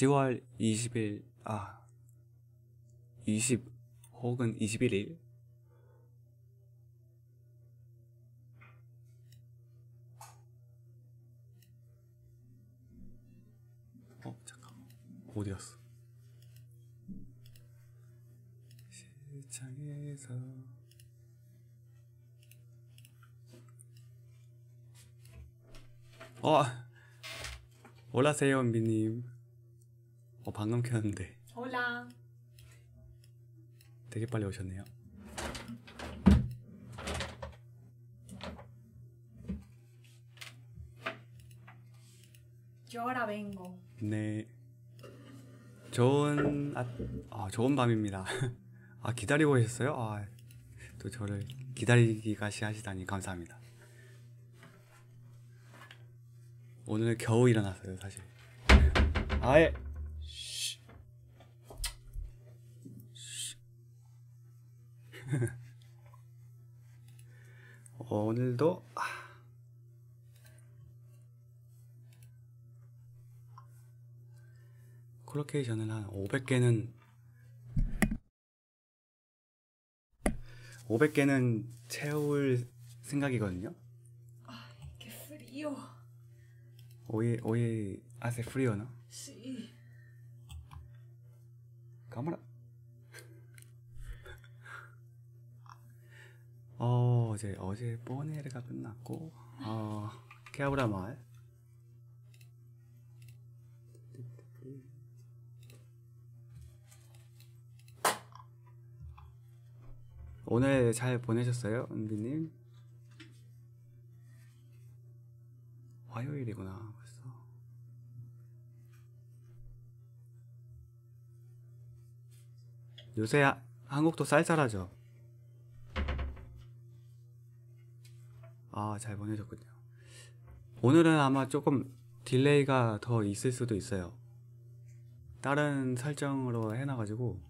10월 20일 아20 혹은 21일 어 잠깐 어디 갔어 시장에서 어 아, 올라세요 미님 어 방금 켰는데 올라 되게 빨리 오셨네요 저라 뱅고 네 좋은 아, 아 좋은 밤입니다 아 기다리고 계셨어요? 아또 저를 기다리기가지 하시다니 감사합니다 오늘 겨우 일어났어요 사실 아예 오늘도 아. 콜로케이션을 한 500개는 500개는 채울 생각이거든요. 아, 이게 프리요. 오이 오이 아세 프리오나? 시. 가만히. 어, 어제 어제 보네르가 끝났고 어, 케아브라 마 오늘 잘 보내셨어요, 은비님? 화요일이구나 벌써. 요새 하, 한국도 쌀쌀하죠. 아, 잘보내셨군요 오늘은 아마 조금 딜레이가 더 있을 수도 있어요. 다른 설정으로 해놔가지고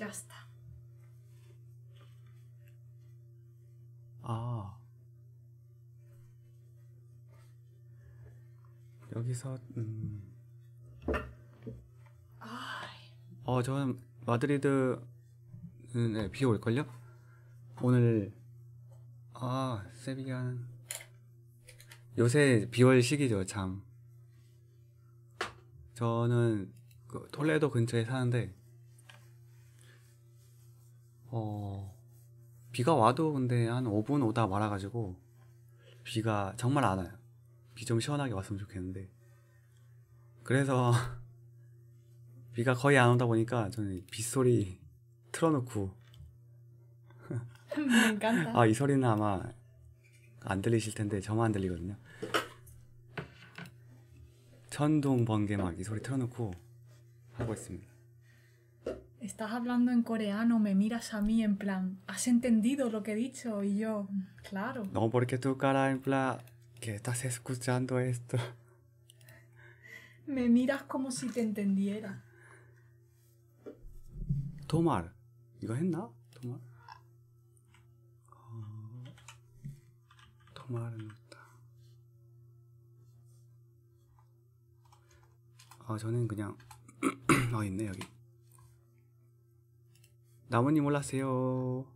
Ya 아. 여기서 음. 아. 어, 저는 마드리드는 네, 비 올걸요? 오늘 아세비야 요새 비 올 시기죠 참 저는 그 톨레도 근처에 사는데 어 비가 와도 근데 한 5분 오다 말아가지고 비가 정말 안 와요 비 좀 시원하게 왔으면 좋겠는데 그래서 비가 거의 안 오다 보니까 저는 빗소리 틀어놓고 아이 소리는 아마 안 들리실 텐데 저만 들리거든요. 천둥 번개막 이 소리 틀어놓고 하고 있습니다. Estás hablando en coreano, me miras a mí en plan, ¿has entendido lo que he dicho? Y yo, claro. No, porque tu cara en plan, que estás escuchando esto. Me miras como si te entendiera. 도말 이거 했나? 도말 어, 도말은 아 저는 그냥 아 있네 여기 나무님 올라세요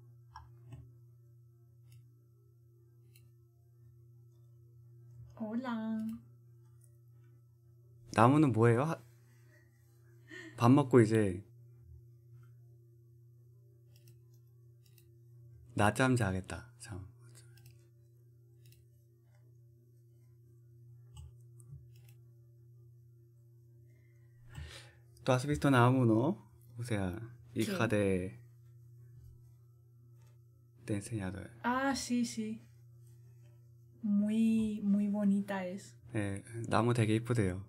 올라 나무는 뭐예요? 밥 먹고 이제 낮잠 자겠다. 잠. 또 아스비스토 나무노 오세아 이 카데 te e n s sí, sí. Muy, muy bonita es. 네, 나무 되게 이쁘대요.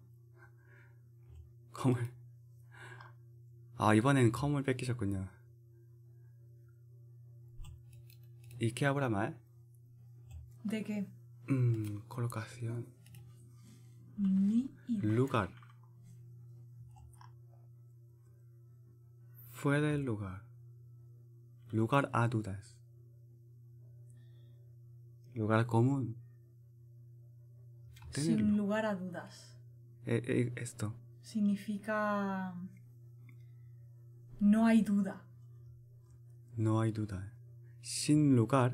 컴을. 아, 이번엔 컴을 뺏기셨군요. ¿Y qué habrá más? ¿De qué? Mm, colocación. Lugar. Fuera del lugar. Lugar a dudas. Lugar común. Sin lugar a dudas. E, e, esto. Significa... No hay duda. No hay duda. sin lugar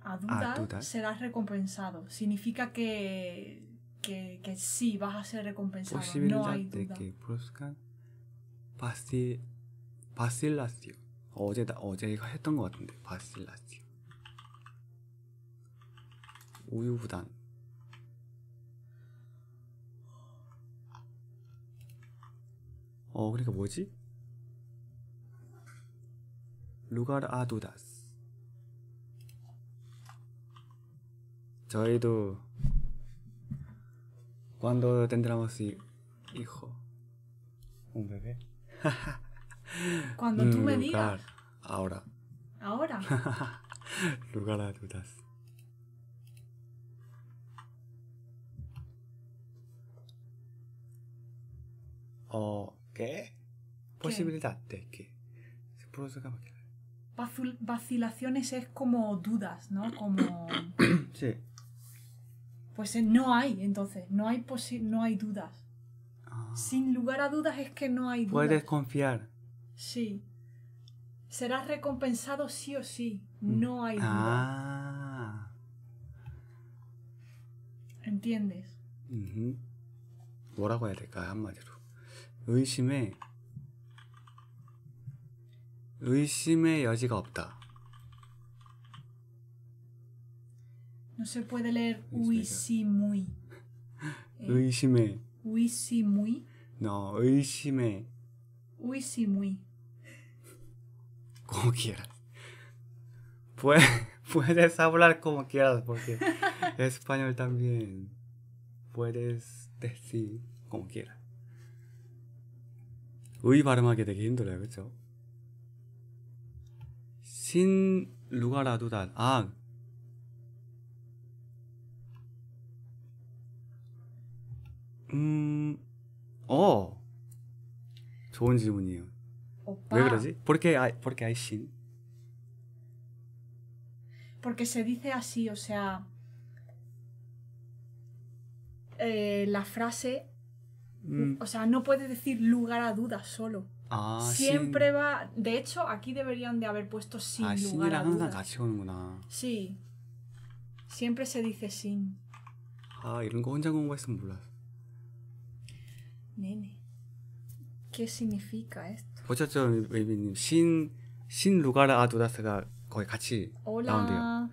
a duda, a duda. serás recompensado. Significa que, que, que, sí vas a ser recompensado. No hay duda. de que buscan 바시, 바실라시오. 어제, 나, 어제가 했던 것 같은데, 바실라시오. 우유부단. 어, 그러니까 뭐지? 루가르 아두다스. tú? ¿Cuándo tendremos hijo? ¿Un bebé? Cuando tú me digas. Ahora. Ahora. lugar a dudas. O qué? Posibilidad de que vacilaciones es como dudas, ¿no? Como. sí. Pues eh, no hay, entonces, no hay, no hay dudas. Ah. Sin lugar a dudas es que no hay dudas. Puedes confiar. Sí. Serás recompensado sí o sí, mm. no hay dudas. Ah. ¿Entiendes? Uh -huh. 뭐라고 해야 될까 한마디로 의심에 의심의 여지가 없다. No se puede leer me. Eh, uishime. muy. No, sí muy. Como quieras. Puedes, puedes hablar como quieras porque español también. Puedes decir como quieras. Uy te 되게 Sin sin lugar a 단. ah Oh Oh. 좋은 Porque hay, porque Porque se dice así, o sea, eh, la frase, mm. o sea, no puede decir lugar a dudas solo. Ah, Siempre va, de hecho, aquí deberían de haber puesto sin ah, lugar a dudas. Sí. Siempre se dice sin. Ah, 이런 거 Nene. ¿Qué significa esto? 보셨죠, 웨이비님? 신, 신 루가라 아두다스가 거의 같이 Hola. 나온대요.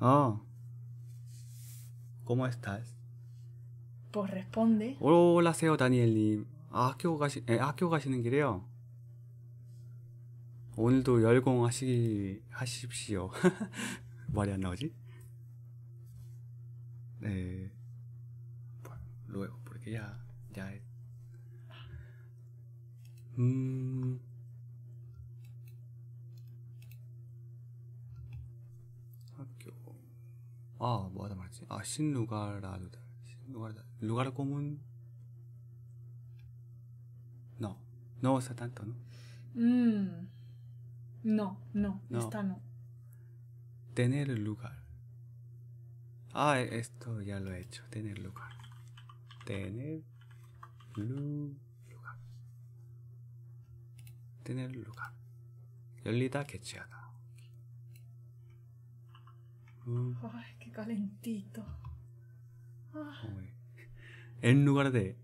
어. ¿Cómo estás? Pues responde. Hola, 세요 다니엘님. 아, 학교 가시, 에, 학교 가시는 길에요. 오늘도 열공하시 하십시오. 말이 안 나오지? 네. luego, porque ya, ya es. Mm. Ah, a 아, marcha? Ah, sin lugar a lugar Lugar, lugar común? No. No usa tanto, ¿no? Mm. No, no, no, esta no. Tener lugar. Ah, e-, esto ya lo he hecho, tener lugar tener lugar. tener lugar. 열리다 개최하다. Mm. Ay, qué calentito. Ah. En lugar de.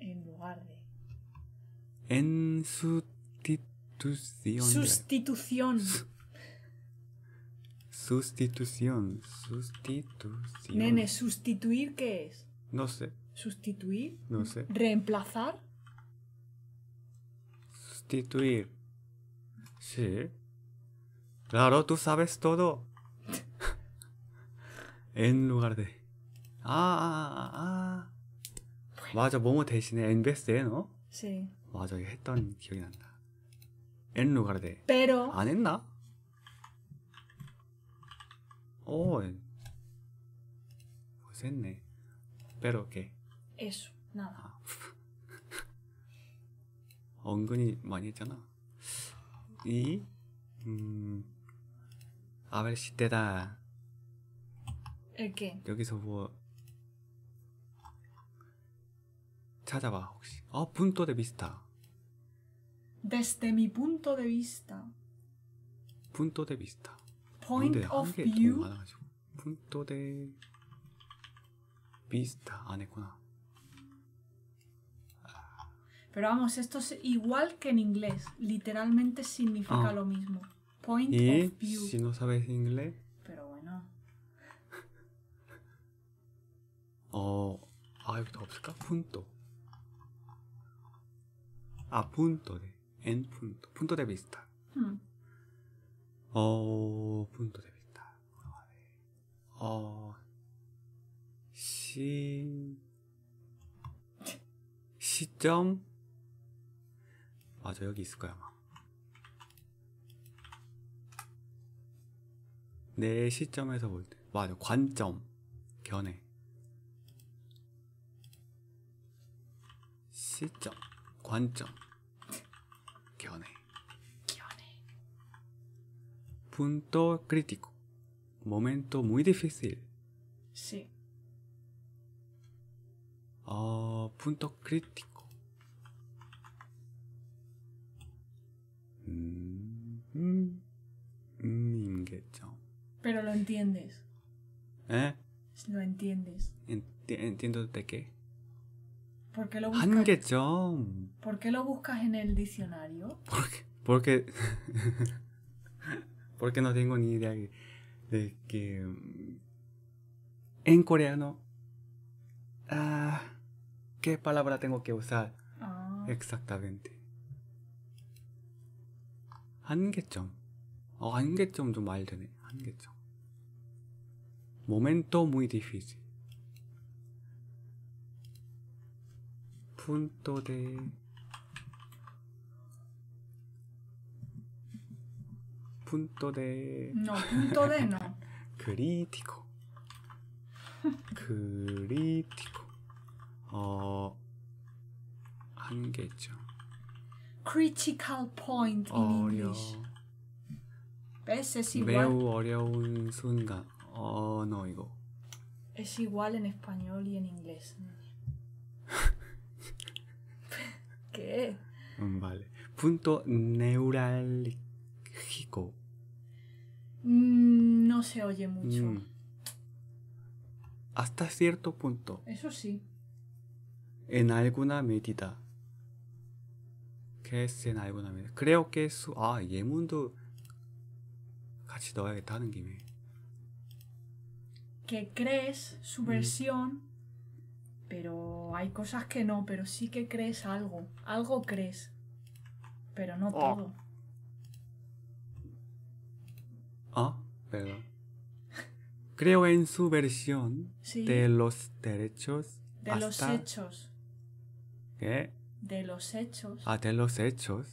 En lugar de. En sustitución. Sustitución. Sustitución. Sustitución. Nene, ¿sustituir qué es? No sé. ¿Sustituir? No sé. ¿Reemplazar? Sustituir. Sí. Claro, tú sabes todo. en lugar de. ah, ah, ah. ah, ah". en vez de, no? Sí. 맞아, 이거 했던 기억이 난다. en lugar de. Pero. 안 Oh, oh pues en. Eh. Pero, ¿qué? Eso, nada. 은근히 많이 했잖아. Y. 음, a ver si te da. ¿El qué? 여기서 뭐. 찾아봐, 혹시. 아, punto de vista. Desde mi punto de vista. punto de vista. point 근데 of 한개 view. 너무 많아가지고. punto de vista. 안 했구나. Pero vamos, esto es igual que en inglés. Literalmente significa ah. lo mismo. Point of view. Si no sabes inglés. Pero bueno. ¿Hay que buscar. punto. A punto de. En punto. Punto de vista. Hmm. o oh, punto de vista. Si. si 시점? 맞아 여기 있을 거야 아마 내 시점에서 볼때 맞아 관점 견해 시점 관점 견해 견해 punto crítico momento muy difícil sí 어 punto crítico Pero lo entiendes. ¿Eh? Lo entiendes. ¿Entiendo de qué? ¿Por qué lo buscas? en el diccionario? Porque. Porque, no tengo ni idea de, de que. En coreano. ¿Qué palabra tengo que usar? Exactamente. 한계점. 어, 한계점도 말 되네. 한계점. momento muy difícil. punto de punto de no punto de no crítico crítico 어 한계점 critical point in English. ¿Ves? Es igual. 순간. Oh, no Es igual en español y en inglés. ¿Qué? Vale. Punto neurálgico. Mm, no se oye mm. mucho. Hasta cierto punto. Eso sí. En alguna medida que 아 que crees su versión, pero hay cosas que no, pero sí que crees algo. Algo crees, pero no todo. Ah, perdón. Creo en su versión de los derechos. De los hechos. ¿Qué? de los hechos. Ah, de los hechos.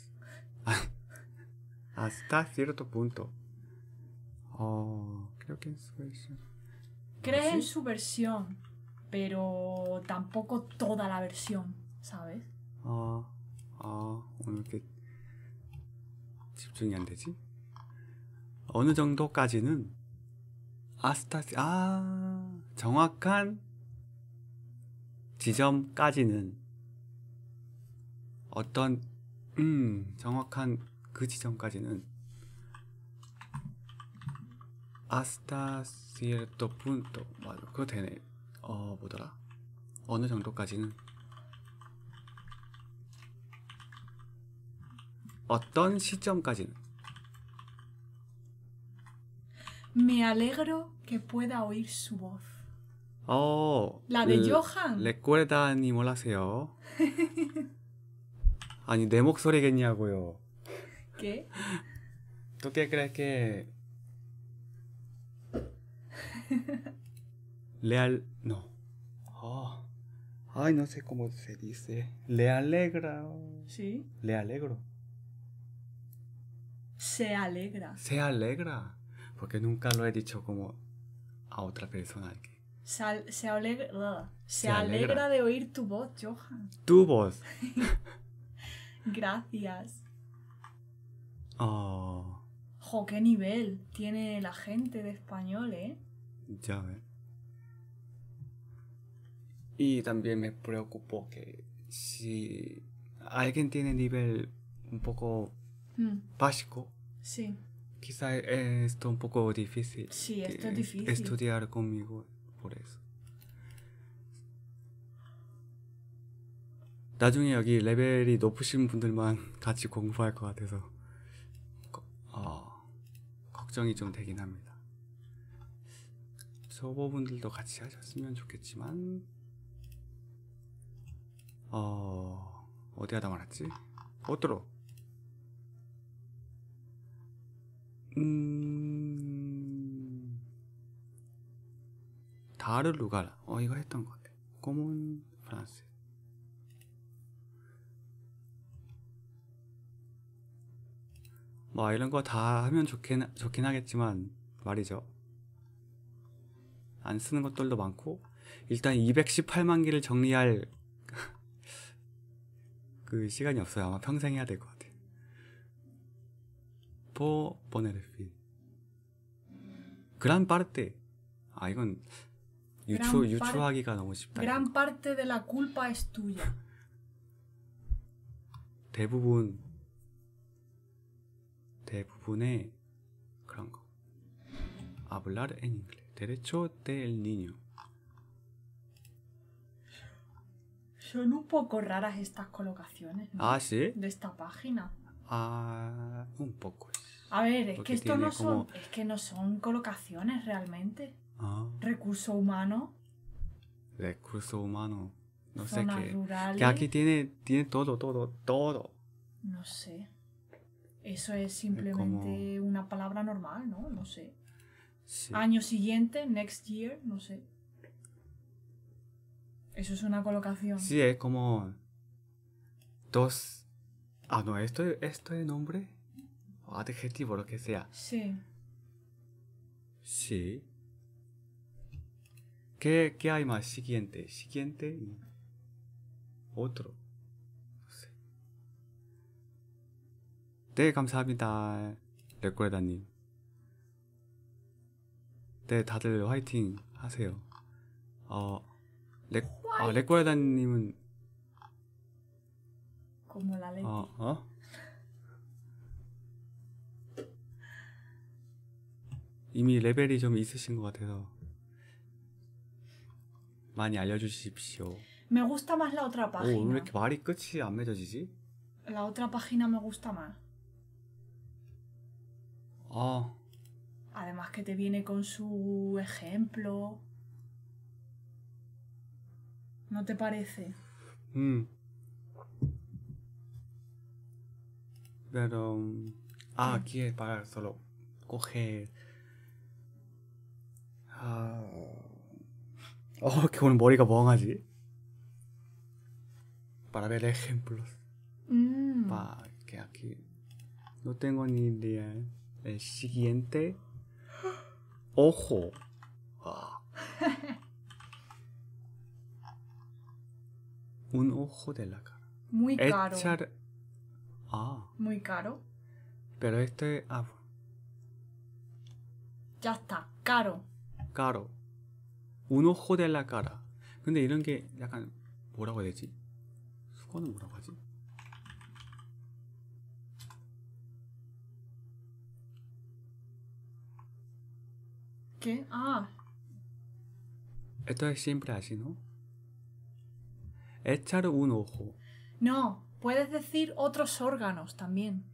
Hasta cierto punto. Oh, creo que en su versión. Cree ¿Sí? en su versión, pero tampoco toda la versión, ¿sabes? 아, 아, 오늘 이렇게 집중이 안 되지? 어느 정도까지는 아스타시, 아, 정확한 지점까지는 어떤 음, 정확한 그 지점까지는 아스타 시에르토 분토 맞아 그거 되네 어 뭐더라 어느 정도까지는 어떤 시점까지는 Me alegro que pueda oír su voz. 어, La de 그 Johan. 레코에다 님을 하세요. 아니 내 목소리겠냐고요. ¿Qué? ¿Tú qué crees que Leal no. Ah. Ay, no sé cómo se dice. Le alegra. Sí. Le alegro. Se alegra. Se alegra. Porque nunca lo he dicho como a otra persona. Se, se, alegra, alegra de oír tu voz, Johan. Tu voz. Gracias. Oh. Jo, qué nivel tiene la gente de español, ¿eh? Ya ve. Y también me preocupo que si alguien tiene nivel un poco básico, mm. sí. quizá esto un poco difícil. Sí, esto es difícil. Estudiar conmigo por eso. 나중에 여기 레벨이 높으신 분들만 같이 공부할 것 같아서 어, 걱정이 좀 되긴 합니다. 서버분들도 같이 하셨으면 좋겠지만 어... 어디 하다 말았지? 어떠로? 음... 다르 루갈 어 이거 했던 것 같아 꼬문 프랑스 뭐 이런 거 다 하면 좋긴, 좋긴 하겠지만 말이죠. 안 쓰는 것들도 많고 일단 218만 개를 정리할 그 시간이 없어요. 아마 평생 해야 될 것 같아요. 포보네르피 그란 파르테 아 이건 유추 유추하기가 너무 쉽다. 그란 a 르 p a 라 t 파 d 스 la 대부분 Se 그런 Hablar en inglés. Derecho del niño. Son un poco raras estas colocaciones. ¿no? Ah, sí. De esta página. Ah, un poco. A ver, es que esto no son, es que no son colocaciones realmente. Ah. Recurso humano. Recurso humano. No sé qué. Que aquí tiene, tiene todo, todo, todo. No sé. Eso es simplemente una palabra normal, ¿no? No sé. Año siguiente, next year, no sé. Eso es una colocación. Sí, es como dos... Ah, no, esto, esto es nombre o ah, adjetivo, lo que sea. Sí. Sí. ¿Qué, qué hay más? Siguiente, siguiente otro. 네, 감사합니다. 레코에다님 네, 다들 화이팅 하세요. 어, 레, 어, 레코에다님은 어, 어? 이미 레벨이 좀 있으신 것 같아서 많이 알려주십시오. Me gusta más la otra página. 오, 왜 이렇게 말이 끝이 안 맺어지지? La otra página me gusta más. Oh. Además que te viene con su ejemplo. ¿No te parece? Mm. Pero... Mm, ah, aquí es para solo. Ah. Oh, qué qué qué que pongo allí! Para ver ejemplos. Mm. Para que aquí no tengo ni idea. ¿eh? el siguiente. Ojo. Un ojo de la cara. Muy caro. Ah. Muy caro. Pero este... Ah, ya está. Caro. Caro. Un ojo de la cara. 근데 이런 게 약간 뭐라고 해야 되지? ¿Qué? Ah. Esto es siempre así, ¿no? Echar un ojo. No, puedes decir otros órganos también.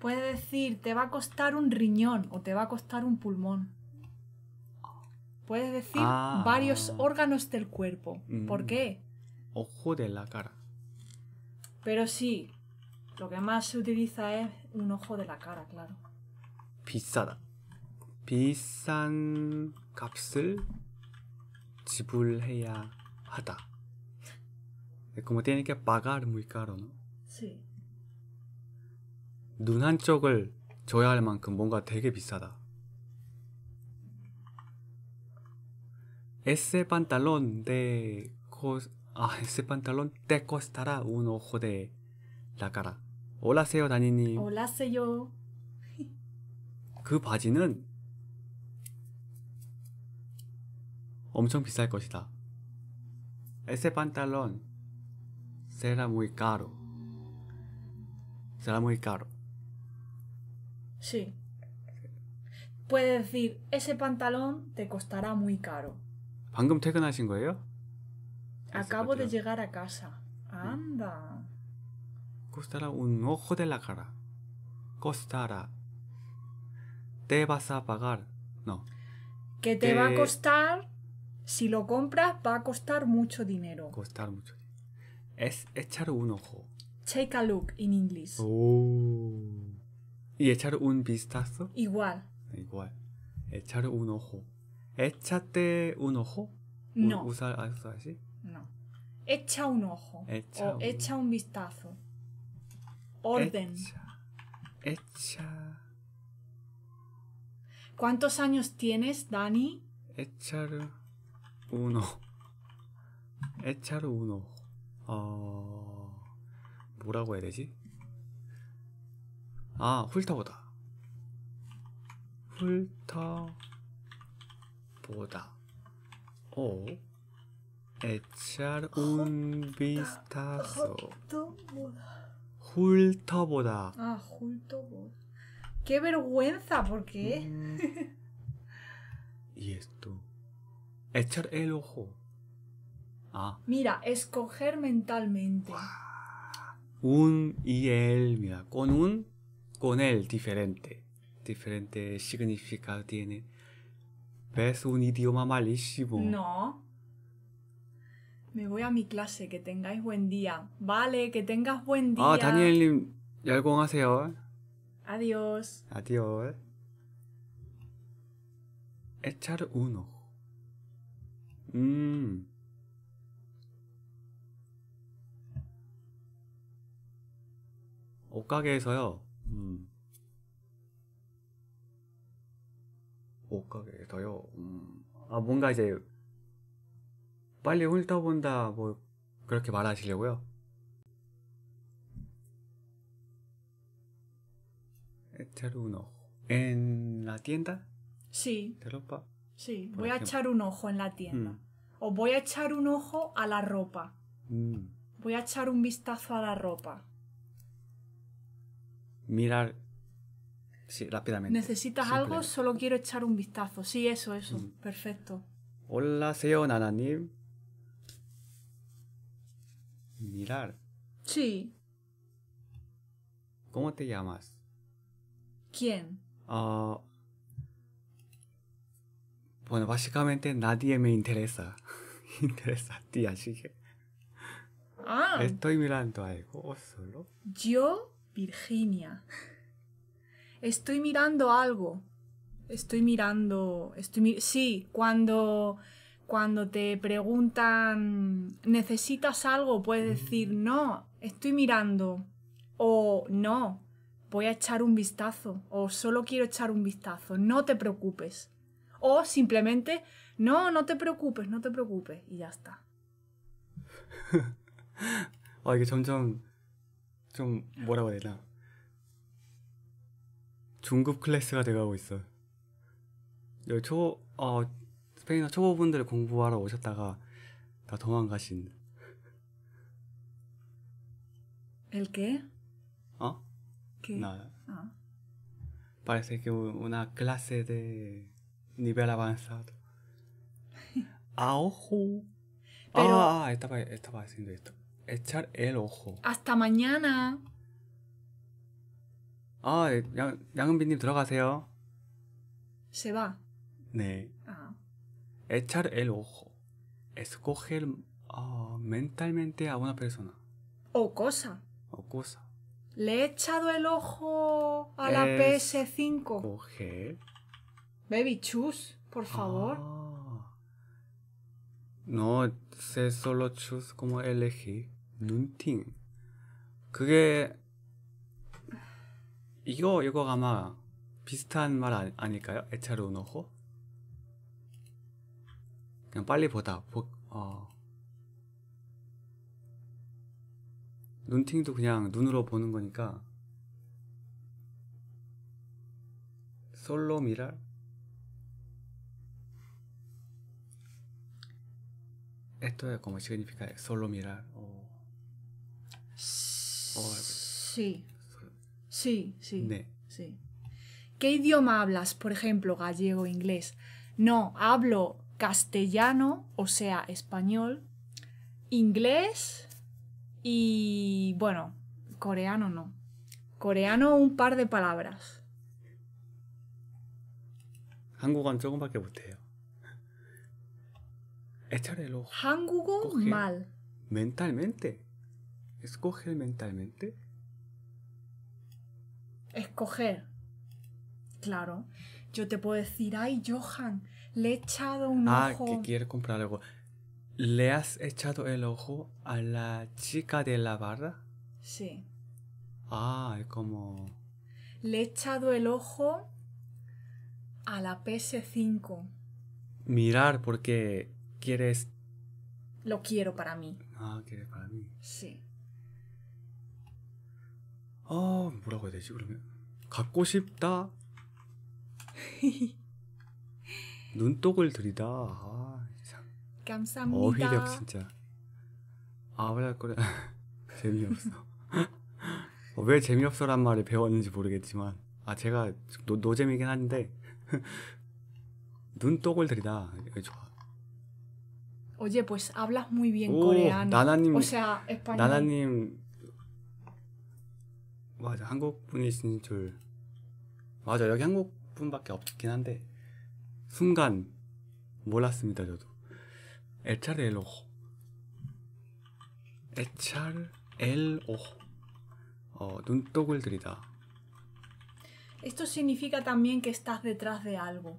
Puedes decir, te va a costar un riñón o te va a costar un pulmón. Puedes decir ah. varios órganos del cuerpo. ¿Por mm. qué? Ojo de la cara. Pero sí, lo que más se utiliza es un ojo de la cara, claro. Pisada. 비싼 값을 지불해야 하다. como tiene que pagar muy caro, ¿no? Sí. 눈 한쪽을 줘야 할 만큼 뭔가 되게 비싸다. Ese pantalón de cos... ah, ese pantalón te costará un ojo de la cara. Hola, señor Danini. Hola, señor. 그 바지는 엄청 비쌀 Ese pantalón será muy caro. Será muy caro. Sí. Puede decir, ese pantalón te costará muy caro. Eh? Acabo de llegar a casa. Anda. Costará un ojo de la cara. Costará. Te vas a pagar. No. Que te... va a costar si lo compras, va a costar mucho dinero. Costar mucho. Es echar un ojo. Take a look in English. Oh. ¿Y echar un vistazo? Igual. Igual. Echar un ojo. Échate un ojo. No. ¿Usar algo así? No. Echa un ojo. Echa o un... echa un vistazo. Orden. Echa. echa. ¿Cuántos años tienes, Dani? Echar. 우노 에차르 우노 어... 뭐라고 해야 되지? 아 훑어보다 훑어보다 오 에차르 운 비스타소 훑어보다 아 훑어보다 Qué vergüenza, ¿por qué? Mm. y esto. Echar el ojo. Ah. Mira, escoger mentalmente. Un y el, mira, con un, con el diferente. Diferente significado tiene. ¿Ves un idioma malísimo? No. Me voy a mi clase, que tengáis buen día. Vale, que tengas buen ah, día. Ah, y algo 열공하세요. Adiós. Adiós. Echar un ojo. 음. 옷가게에서요. 음. 옷가게에서요. 음. 아 뭔가 이제 빨리 훑어본다 뭐 그렇게 말하시려고요? 에테 h 노 r 라 n 엔다 시. 대 a 봐. Sí, voy a echar un ojo en la tienda. Mm. O voy a echar un ojo a la ropa. Mm. Voy a echar un vistazo a la ropa. Mirar. Sí, rápidamente. ¿Necesitas algo? Solo quiero echar un vistazo. Sí, eso, eso. Mm. Perfecto. Hola, señor Nananim. Mirar. Sí. ¿Cómo te llamas? ¿Quién? Ah. Bueno, básicamente nadie me interesa. interesa a ti, así que. Ah. Estoy mirando algo solo. Yo, Virginia. Estoy mirando algo. Estoy mirando. Estoy Sí, cuando. Cuando te preguntan, ¿necesitas algo? Puedes mm. decir, no, estoy mirando. O no, voy a echar un vistazo. O solo quiero echar un vistazo. No te preocupes o simplemente, no, no te preocupes, no te preocupes y ya está. 이게 점점 좀 뭐라고 해야 되나 중급 클래스가 돼가고 있어. 여기 초 어, 스페인어 초보분들 공부하러 오셨다가 다 도망가신. El qué? ¿Ah? ¿Qué? Nada. Parece que una clase de nivel avanzado. A ojo. Ah, ah, estaba, estaba haciendo esto. Echar el ojo. Hasta mañana. Ah, eh, ya 양, drogas, ¿eh? Oh. Se va. Echar el ojo. Escoger ah, mentalmente a una persona. O cosa. O cosa. Le he echado el ojo a la PS5. Baby, choose, por favor. Ah. No, sé solo choose como elegir. 눈팅. 그게 이거 이거 아마 비슷한 말 아니, 아닐까요? 에차로 노호. 그냥 빨리 보다. 보, 어. 눈팅도 그냥 눈으로 보는 거니까 솔로 미랄 esto de como significa solo mirar o, sí sí sí qué idioma hablas por ejemplo gallego inglés no hablo castellano o sea español inglés y bueno coreano no coreano un par de palabras 조금밖에 Echar el ojo. Hangugo mal. Mentalmente. ¿Escoger mentalmente. Escoger. Claro. Yo te puedo decir, ay, Johan, le he echado un ah, ojo. Ah, que quiere comprar algo. ¿Le has echado el ojo a la chica de la barra? Sí. Ah, es como. Le he echado el ojo a la PS5. Mirar, porque quieres. Lo quiero para mí. 아, quieres para mí. Sí. 아, 뭐라고 해야 되지, 그러면? 갖고 싶다. 눈독을 들이다. 아, 참. 감사합니다. 어휘력, 진짜. 아브라거 재미없어. 어, 왜 재미없어란 말을 배웠는지 모르겠지만, 아, 제가 노, 노잼이긴 한데, 눈독을 들이다. 좋아. Oye, pues hablas muy bien 오, coreano. 나나님, o sea, español. 나나님 맞아 한국 분이신 줄 맞아 여기 한국 분밖에 없긴 한데 순간 몰랐습니다 저도. Echar el ojo. Echar el ojo. 어, 눈독을 들이다. Esto significa también que estás detrás de algo.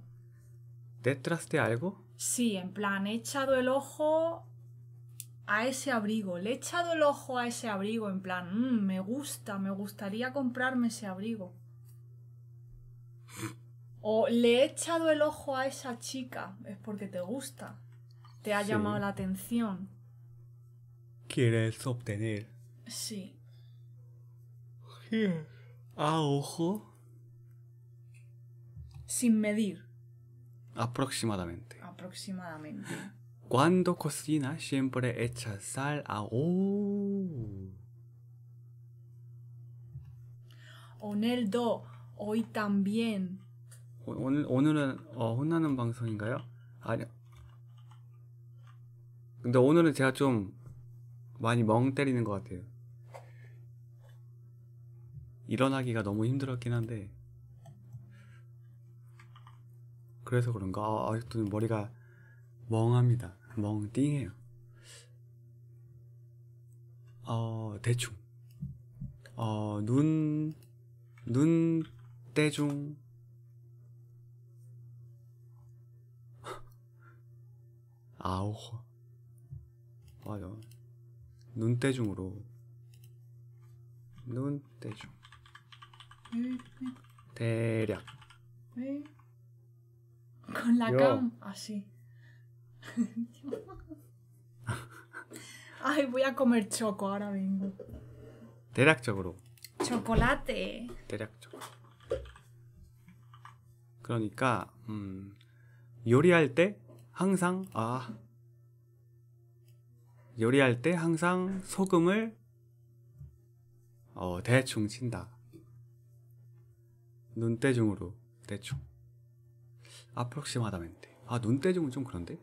¿Detrás de algo? Sí, en plan, he echado el ojo a ese abrigo, le he echado el ojo a ese abrigo, en plan, mm, me gusta, me gustaría comprarme ese abrigo. O le he echado el ojo a esa chica, es porque te gusta, te ha llamado la atención. Quieres obtener. Sí. A ojo. Sin medir. Aproximadamente. Aproximadamente. Cuando cocina siempre echa sal a... 오. 오늘도 hoy también. 오늘 오늘은 어, 혼나는 방송인가요? 아니요. 근데 오늘은 제가 좀 많이 멍 때리는 것 같아요. 일어나기가 너무 힘들었긴 한데 그래서 그런가 아, 어, 아직도 머리가 멍합니다. 멍띵해요. 어, 대충. 어, 눈, 눈, 대중. 아오. 맞아. 눈대중으로. 눈대중. 네, 네. 대략. 네. Con la Yo. cam así. Ay, voy a comer choco ahora mismo. 대략적으로. Chocolate. 대략적으로. 그러니까 음, 요리할 때 항상 아 요리할 때 항상 소금을 어, 대충 친다. 눈대중으로 대충. 아프록시마다멘테 아 눈대중은 좀 그런데?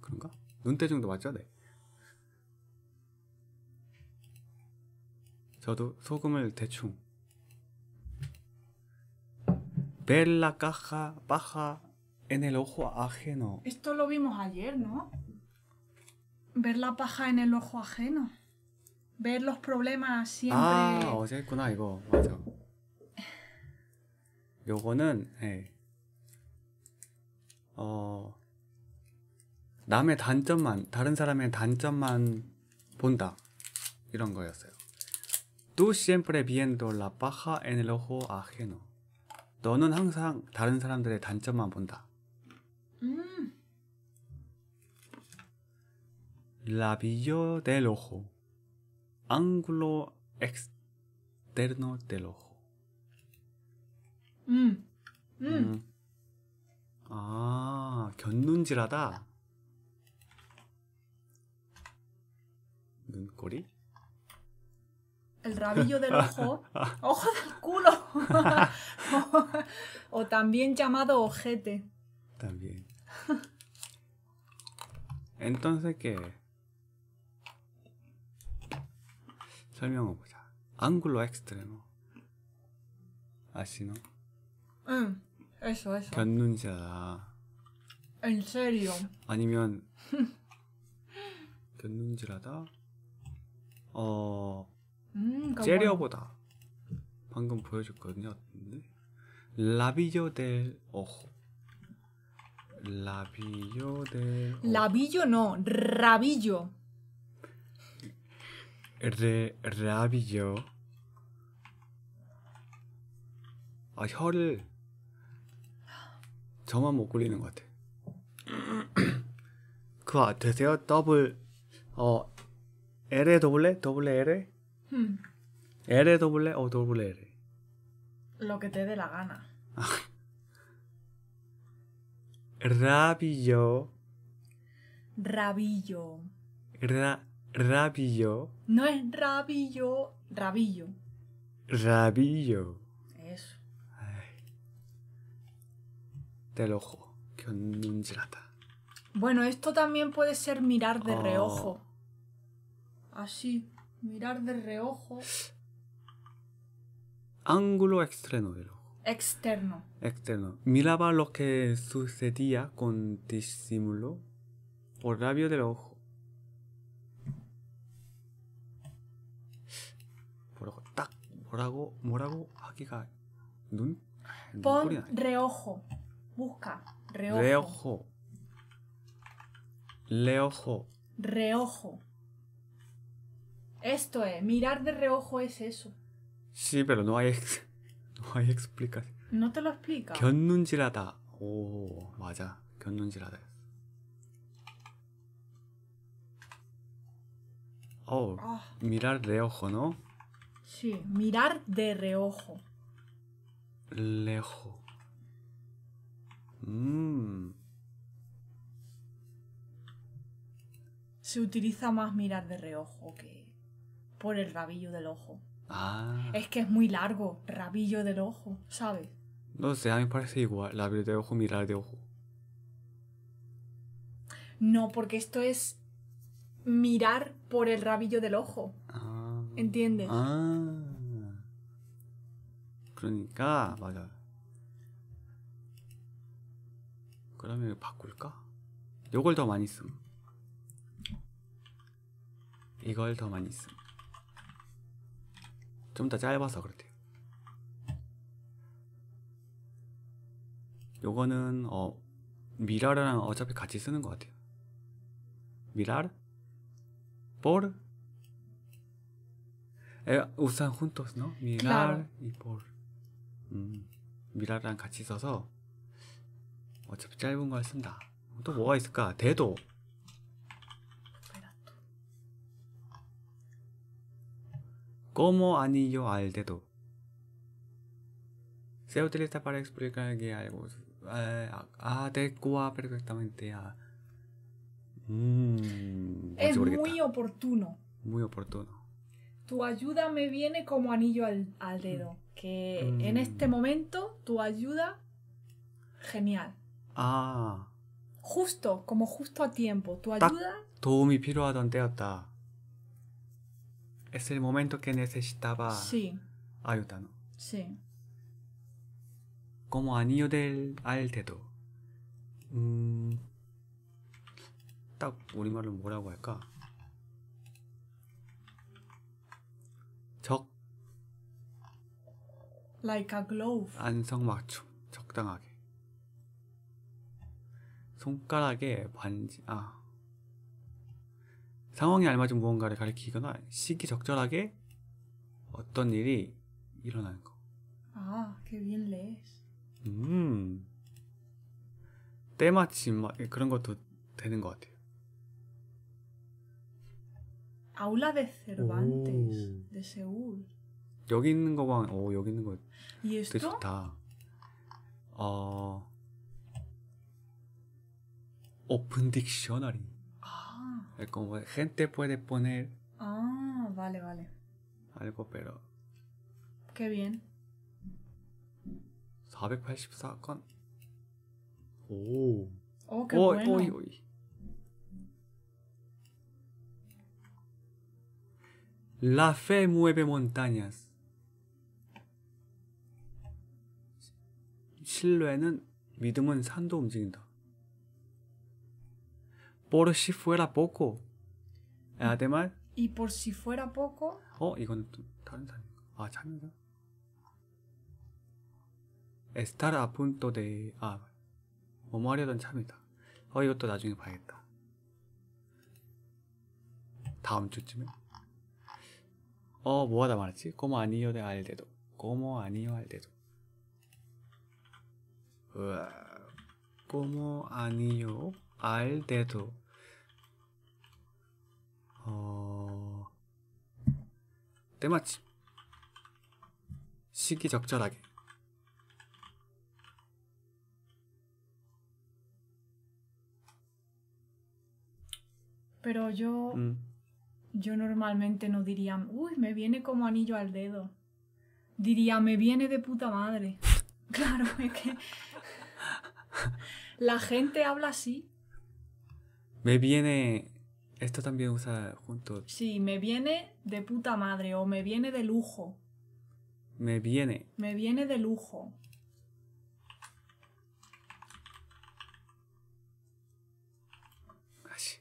그런가? 눈대중도 맞죠? 네 저도 소금을 대충 벨라 caja baja en el ojo ajeno. Esto lo vimos ayer, ¿no? Ver la paja en el ojo ajeno. Ver los problemas siempre. 아, 어제 했구나, 이거. 맞아. 요거는, 예. 어, 남의 단점만, 다른 사람의 단점만 본다. 이런 거였어요. Tú siempre viendo la paja en el ojo ajeno. 너는 항상 다른 사람들의 단점만 본다. 음. Labillo del ojo. Ángulo externo del ojo. 음. 음. 음. 아, 견눈질하다. 눈꼬리? El rabillo del ojo, ojo del culo, o, o también llamado ojete. También. Entonces, ¿qué? 설명해보자. ángulo extremo. ¿Así no? 응. 했어 했어 견눈자 엔세리움 아니면 견눈질하다 어 음, 째려보다 방금 보여줬거든요 라비조 델 오호 라비조 델 오호. 라비조 n 라비조 레 라비조 아 혀를 저만 못 굴리는 것 같아. 그거 아세요? 더블 어 L에 더블에 더블에 L에 음. L에 더블에 o 더블에 L. Lo que te dé la gana. rabillo. Rabillo. Ra, rabillo. No es rabillo, rabillo. Rabillo. del ojo. Bueno, esto también puede ser mirar de oh. reojo. Así, mirar de reojo. Ángulo externo del ojo. Externo. Externo. Miraba lo que sucedía con disimulo por labio del ojo. Por morago, morago, aquí cae. Pon reojo. Busca. Reojo. Reojo. Leojo. Reojo. Esto es, mirar de reojo es eso. Sí, pero no hay, no hay explicación. No te lo explica. 견눈질하다. vaya. 맞아. 견눈질하다. Oh, oh, mirar de reojo, ¿no? Sí, mirar de reojo. Lejo. Mm. Se utiliza más mirar de reojo que por el rabillo del ojo. Ah. Es que es muy largo, rabillo del ojo, ¿sabes? No sé, a mí me parece igual, labio de ojo, mirar de ojo. No, porque esto es mirar por el rabillo del ojo. Ah. ¿Entiendes? Ah. Crónica, vaya. 그러면 바꿀까? 요걸 더 많이 쓰 씀. 이걸 더 많이 쓰 씀. 좀더 짧아서 그렇대요. 요거는 어 미라르랑 어차피 같이 쓰는 것 같아요. 미라르? 볼? 에, 우산훈토스노 미라르 이 볼. 음, 미라르랑 같이 써서 어차피 como anillo al dedo. Se utiliza para explicar que algo adecua perfectamente a. es muy oportuno. Muy oportuno. Tu ayuda me viene como anillo al, dedo. Mm. Que mm. en este momento tu ayuda, genial. 아. justo, como justo a tiempo. Tu ayuda. 도움이 필요하던 때였다. Es el momento que necesitaba sí. ayuda, ¿no? Sí. Como anillo del al dedo. 음, 딱 우리말로 뭐라고 할까? 적. Like a glove. 안성맞춤, 적당하게. 손가락에 반지 아상황이 알맞은 무언가를 가리키거나 시기적절하게 어떤 일이 일어나는 거. 아, 그 윌레. 음. 때마침 막 그런 것도 되는 것 같아요. 아울라 de Cervantes de Seúl. 여기 있는 거만 오 여기 있는 거. 되게 좋다. 어. Open Dictionary. Ah. Como gente puede poner. Ah, vale, vale. Algo, pero. Qué bien. 484건. 오. Oh, qué oy, bueno. Oy, oy. La fe mueve montañas. 신뢰는 믿음은 산도 움직인다. por si fuera poco. Además. Y por si fuera poco. 어 이건 또 다른 단어. 아 참이야. Estar a punto de 아 뭐뭐 하려던 참이다. 어 이것도 나중에 봐야겠다. 다음 주쯤에. 어 뭐하다 말았지? 꼬모 아니요 알 때도. 꼬모 아니요 할 때도. 으아, 꼬모 아니요. al dedo. 어, Pero yo, yo normalmente no diría, uy, me viene como anillo al dedo. Diría, me viene de puta madre. claro, es que la gente habla así. Me viene. Esto también usa juntos. Sí, me viene de puta madre o me viene de lujo. Me viene. Me viene de lujo. Así.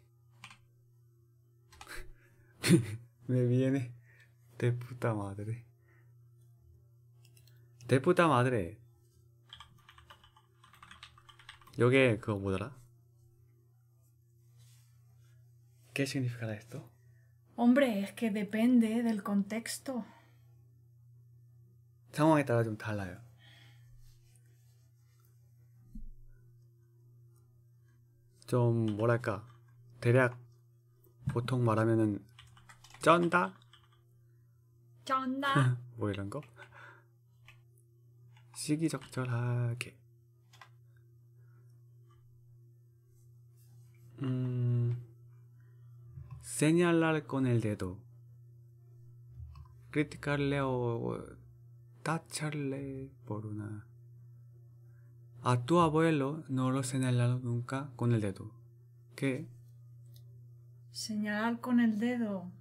me viene de puta madre. De puta madre. 요게 그거 뭐더라? ¿Qué significará esto? Hombre, es que depende del contexto. 상황에 따라 좀 달라요. 좀 뭐랄까 대략 보통 말하면은 쩐다 쩐다 뭐 이런 거 시기적절하게 음 señalar con el dedo, criticarle o tacharle por una... A tu abuelo no lo señalaron nunca con el dedo. ¿Qué? Señalar con el dedo.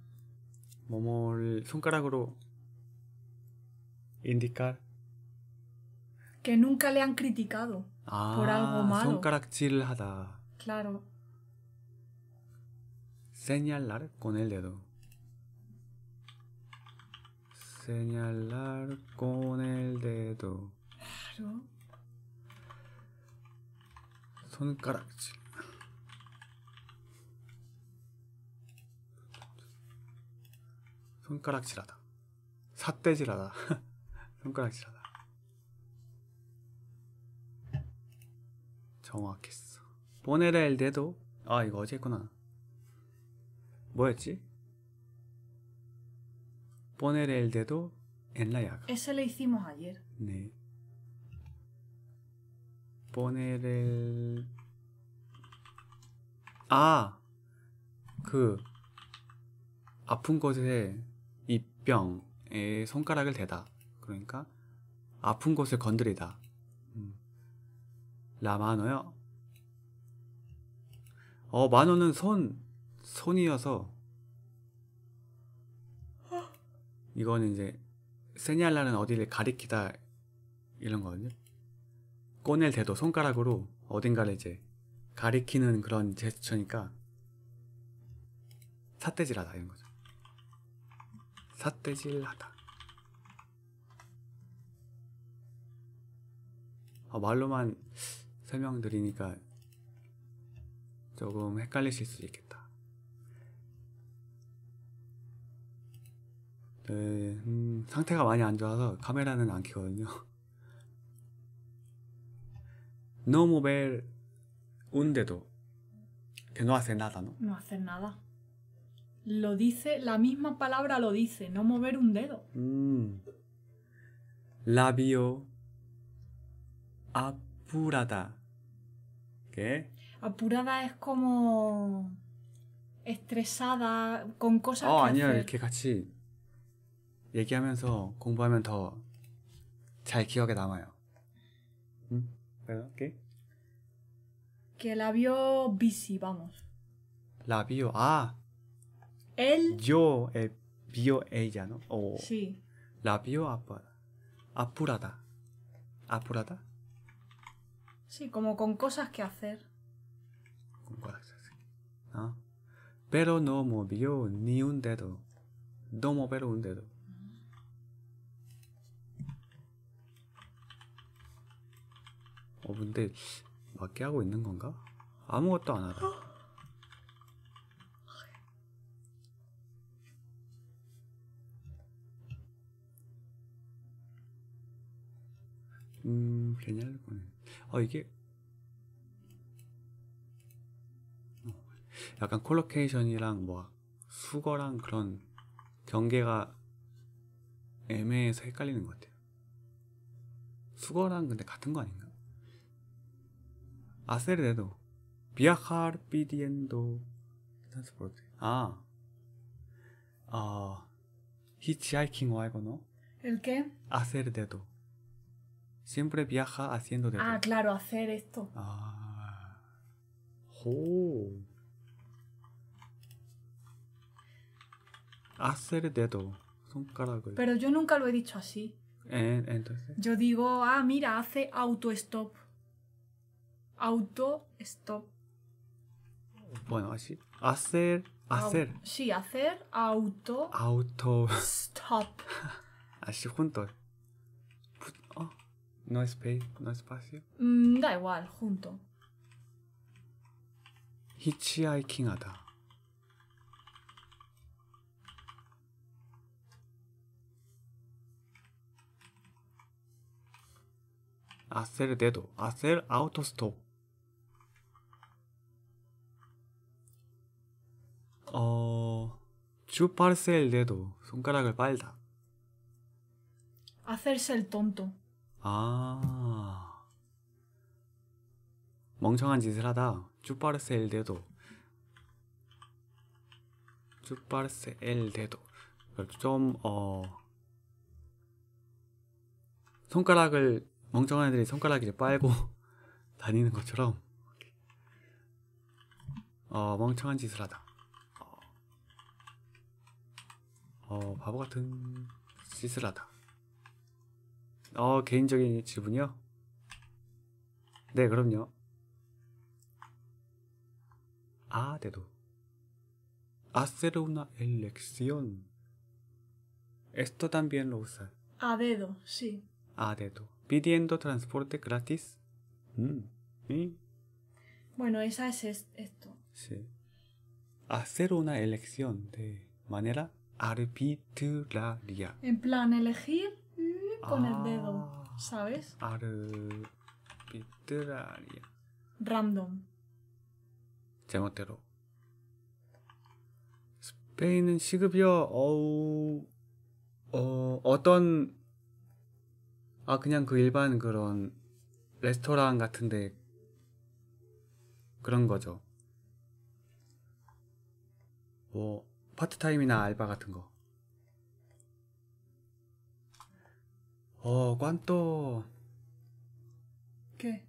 un caragro indicar. Que nunca le han criticado por algo ah, malo. Claro. señalar con el dedo. Señalar con el dedo. Claro. 손가락. 손가락질하다. 삿대질하다. 손가락질하다. 정확했어. 보내라 일 대도 아 이거 어제 했구나. 뭐였지? poner el dedo en la llaga. Ese lo hicimos ayer. 네. poner el 아, 그 아픈 곳에 이 병에 손가락을 대다. 그러니까 아픈 곳을 건드리다. 음. 라마노요. 어, 마노는 손 손이어서 이거는 이제 세니알라는 어디를 가리키다 이런 거거든요. 꺼낼 때도 손가락으로 어딘가를 이제 가리키는 그런 제스처니까 사태질하다 이런 거죠. 사태질하다. 아, 말로만 설명드리니까 조금 헷갈리실 수 있겠다. No mover un dedo. Que no hace nada, ¿no? No hace nada. Lo dice, la misma palabra lo dice, no mover un dedo. Mmm. Labio apurada. ¿Qué? Apurada es como estresada, con cosas. Oh, que 아니요, 얘기하면서 공부하면 더잘 기억에 남아요. ¿Qué? Que la vio... bici, vamos. La vio, ah. Él. Yo vio eh, ella, ¿no? O sí. vio apurada. Apurada. Apurada. Sí, como con cosas que hacer. Con cosas que hacer. ¿no? Pero no movió ni un dedo. No movió un dedo. 어 근데 맞게 하고 있는 건가? 아무것도 안 하다 음 괜히 할 거는 아 이게 어, 약간 콜로케이션이랑 뭐 수거랑 그런 경계가 애매해서 헷갈리는 것 같아요. 수거랑 근데 같은 거 아닌가? hacer dedo. Viajar pidiendo transporte. Ah. Ah. Hitchhiking o algo, ¿no? ¿El qué? Hacer dedo. Siempre viaja haciendo dedo. Ah, claro, hacer esto. Ah. Oh. Hacer dedo. Pero yo nunca lo he dicho así. Eh, entonces. Yo digo, ah, mira, hace auto-stop. Auto-stop. Bueno, así. Hacer. Hacer. sí, hacer auto. Auto. Stop. así juntos. Oh, no, space, no espacio. Mm, da igual, junto. Hitchhiking hacer dedo, hacer auto stop. 어, chuparse el dedo, 손가락을 빨다. hacerse el tonto. 아, 멍청한 짓을 하다. chuparse el dedo. chuparse el dedo. 좀, 어, 손가락을, 멍청한 애들이 손가락을 빨고 다니는 것처럼, 어, 멍청한 짓을 하다. 어, 바보 같은 짓을 하다. 어, 개인적인 지분이요? 네, 그럼요. 아, 대도. Hacer elección. Esto también lo usa. A dedo, sí. A dedo. Pidiendo transporte gratis. Mm. ¿Sí? Bueno, esa es esto. Sí. Hacer una elección de manera arbitraria. En plan, elegir con ah, el dedo, ¿sabes? Arbitraria. Random. 잘못대로. 스페인은 시급이요. 어우, 어, 어떤, 아, 그냥 그 일반 그런 레스토랑 같은데 그런 거죠. 뭐, 파트타임이나 알바 같은 거. 어, 꽝또. ¿Qué?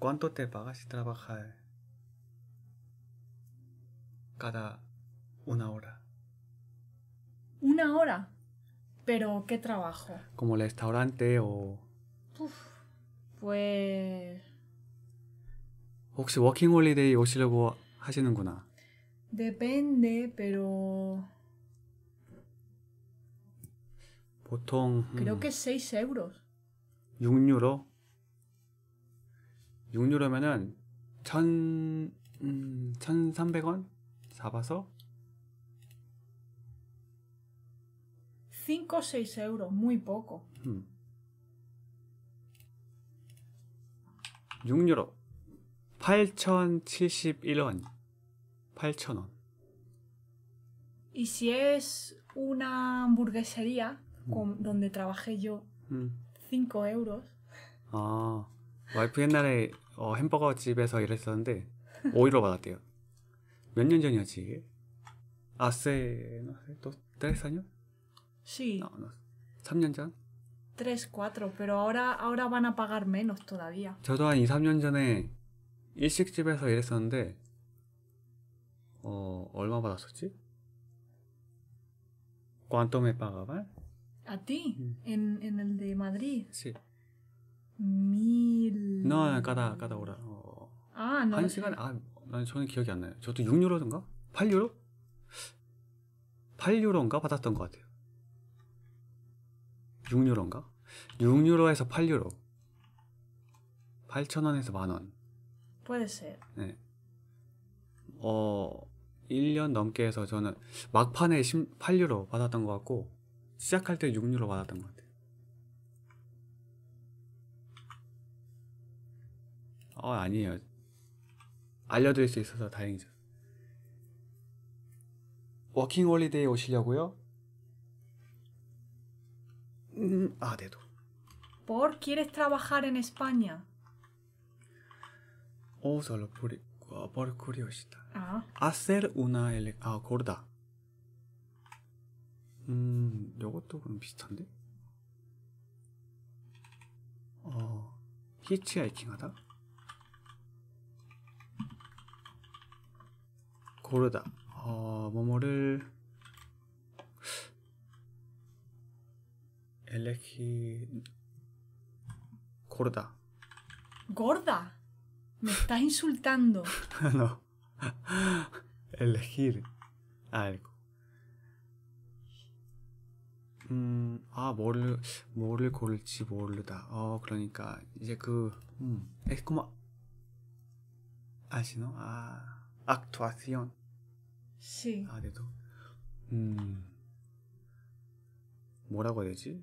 ¿Cuánto te pagas si trabajas cada una hora? ¿Una hora? ¿Pero qué trabajo? Como el restaurante o. Uf, pues. 혹시 워킹 홀리데이 오시려고 하시는구나. Depende, pero... 보통... Creo que 6 euros. 6유로? 6유로면은 천... 음, 1,300원? 잡아서? 5 o 6 euros, muy poco. 음. 6유로. 8,071원. 8,000원. Y si es una hamburguesería con, donde trabajé yo, 5 euros. 아, 와이프 옛날에 어, 햄버거 집에서 일했었는데 5유로 받았대요. 몇 년 전이었지 이게? 아세, 또 tres años? Sí. No, no. 3년 전? 3, 4, pero ahora, ahora van a pagar menos todavía. 저도 한 2, 3년 전에 일식집에서 일했었는데 어, 얼마 받았었지? ¿Cuánto a ti? ¿En, en el de Madrid? Sí. Mil. No, cada, cada hora. 어, 아, 한 시간, 아, 저는 기억이 안 나요. 저도 6유로던가? 8유로? 8유로인가 받았던 것 같아요. 6유로인가? 6유로에서 8유로. 8천원에서 만원. Puede 뭐 ser. 네. 어, 1년 넘게 해서 저는 막판에 1 8유로 받았던 것 같고 시작할 때 6유로 받았던 것 같아요 어 아니에요 알려드릴 수 있어서 다행이죠 워킹 홀리데이 오시려고요? 음, 아 네도 ¿Por quieres trabajar en España? Oh, solo por... 어, por curiosidad. 아. hacer una ele 아, 고르다. 음, 요것도 그럼 비슷한데? 어, 히치하이킹 하다. 고르다. 어, 뭐뭐를 엘렉히 고르다. 고르다. Me estás insultando. no. Elegir algo. 음, 아, 뭐를, 뭐를 고를지 모르다. 어, 그러니까, 이제 그, 음, es como. 아시노? 아, actuación. Sí. 아, 그래도. 음, 뭐라고 해야 되지?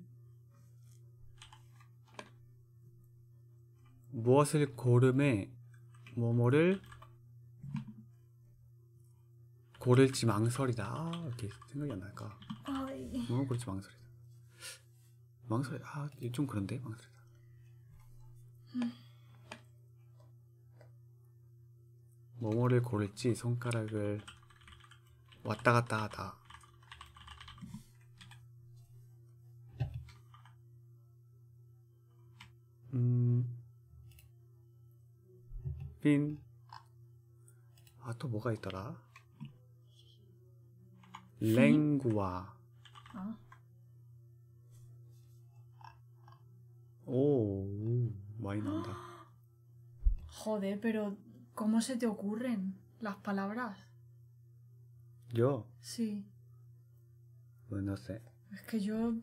무엇을 고름에 뭐뭐를 고를지 망설이다. 아, 이렇게 생각이 안 날까? 아, 예. 뭐 고를지 망설이다. 망설이 다 아, 좀 그런데 망설이다. 음. 뭐뭐를 고를지 손가락을 왔다 갔다 하다. Pin tu boca 뭐가 있더라? Lengua. ¿Ah? 오, 많이 난다. Joder, pero ¿cómo se te ocurren las palabras? ¿Yo? Sí. Pues no sé. Es que yo.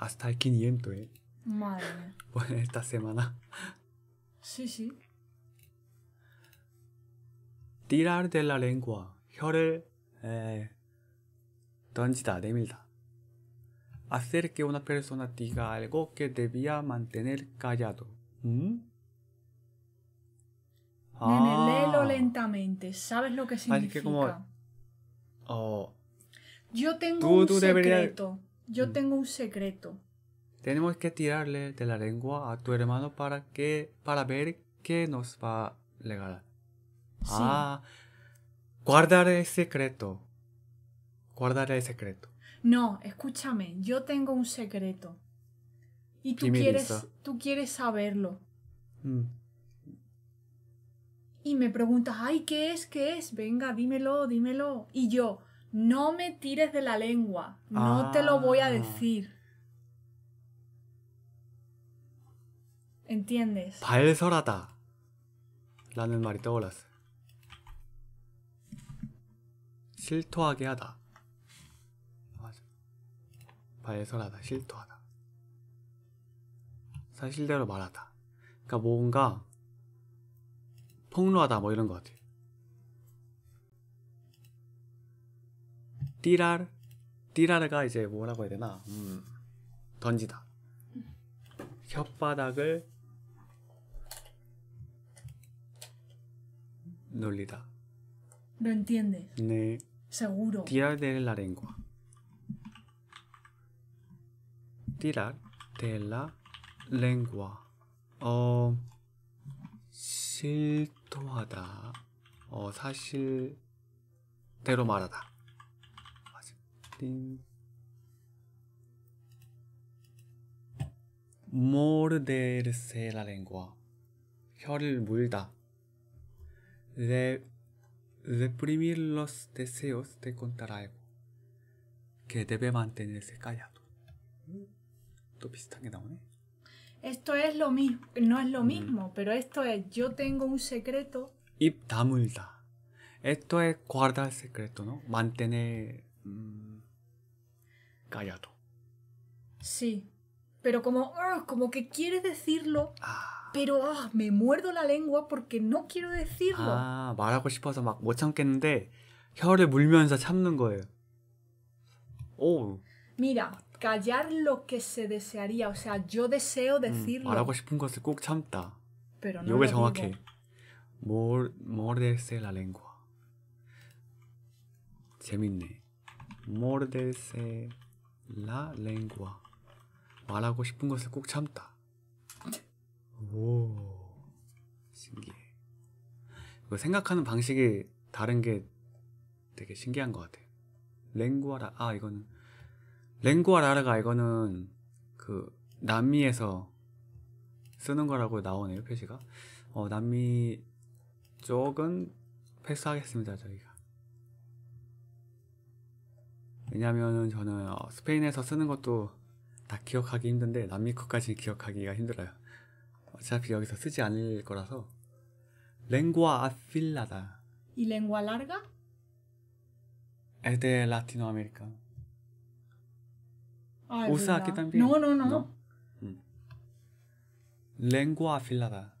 hasta el 500, ¿eh? Madre mía. Bueno, esta semana. Sí, sí. Tirar de la lengua. eh, está Demilda? Hacer que una persona diga algo que debía mantener callado. ¿Mm? Nene, ah. lentamente. ¿Sabes lo que significa? Así que como... Oh. Yo tengo un secreto. Yo mm. tengo un secreto. Tenemos que tirarle de la lengua a tu hermano para que para ver qué nos va a regalar. Ah, guardaré el secreto. Guardaré el secreto. No, escúchame, yo tengo un secreto. Y tú quieres tú quieres saberlo. Mm. Y me preguntas, "Ay, ¿qué es? ¿Qué es? Venga, dímelo, dímelo." Y yo, no me tires de la lengua, no ah. te lo voy a ah. decir. ¿Entiendes? 발설하다 라는 말이 떠올랐어 실토하게 하다. 맞아. 발설하다, 실토하다. 사실대로 말하다. 그러니까 뭔가 폭로하다 뭐 이런 것같아 띠라르 띠라르가 이제 뭐라고 해야 되나 음, 던지다 혓바닥을 놀리다 Lo entiendes. 네 Seguro. tirar de la lengua tirar de la lengua 어 실토하다 어 사실대로 말하다 Morderse la lengua. 혀를 물다. reprimir los deseos de contar algo. Que debe mantenerse callado. Esto es lo mismo, no es lo mismo, pero esto es yo tengo un secreto. Y da multa Esto es guardar secreto, ¿no? Mantener. Callato. Sí, pero como, ah, como que quieres decirlo, ah. pero ah, me muerdo la lengua porque no quiero decirlo. ah 말하고 싶어서 막못 참겠는데 혀를 물면서 참는 거예요. Mira, callar lo que se desearía, o sea, yo deseo decirlo. 음, 말하고 싶은 것을 꼭 참다. Pero no. 요게 정확해. Mor morderse la lengua. 재밌네. morderse la lengua. 말하고 싶은 것을 꼭 참다. 오, 신기해. 이거 생각하는 방식이 다른 게 되게 신기한 것 같아요. 랭구아라, 아, 이거는, 랭구아라라가 이거는 그 남미에서 쓰는 거라고 나오네요, 표시가. 어, 남미 쪽은 패스하겠습니다, 저희가. 왜냐하면 저는 어, 스페인에서 쓰는 것도 다 기억하기 힘든데 남미 거까지 기억하기가 힘들어요. 어차피 여기서 쓰지 않을 거라서 lengua afilada. ¿Y lengua larga? Es de Latinoamérica. Ah, ¿Usa aquí también? No, no, no. no. Mm. Lengua afilada.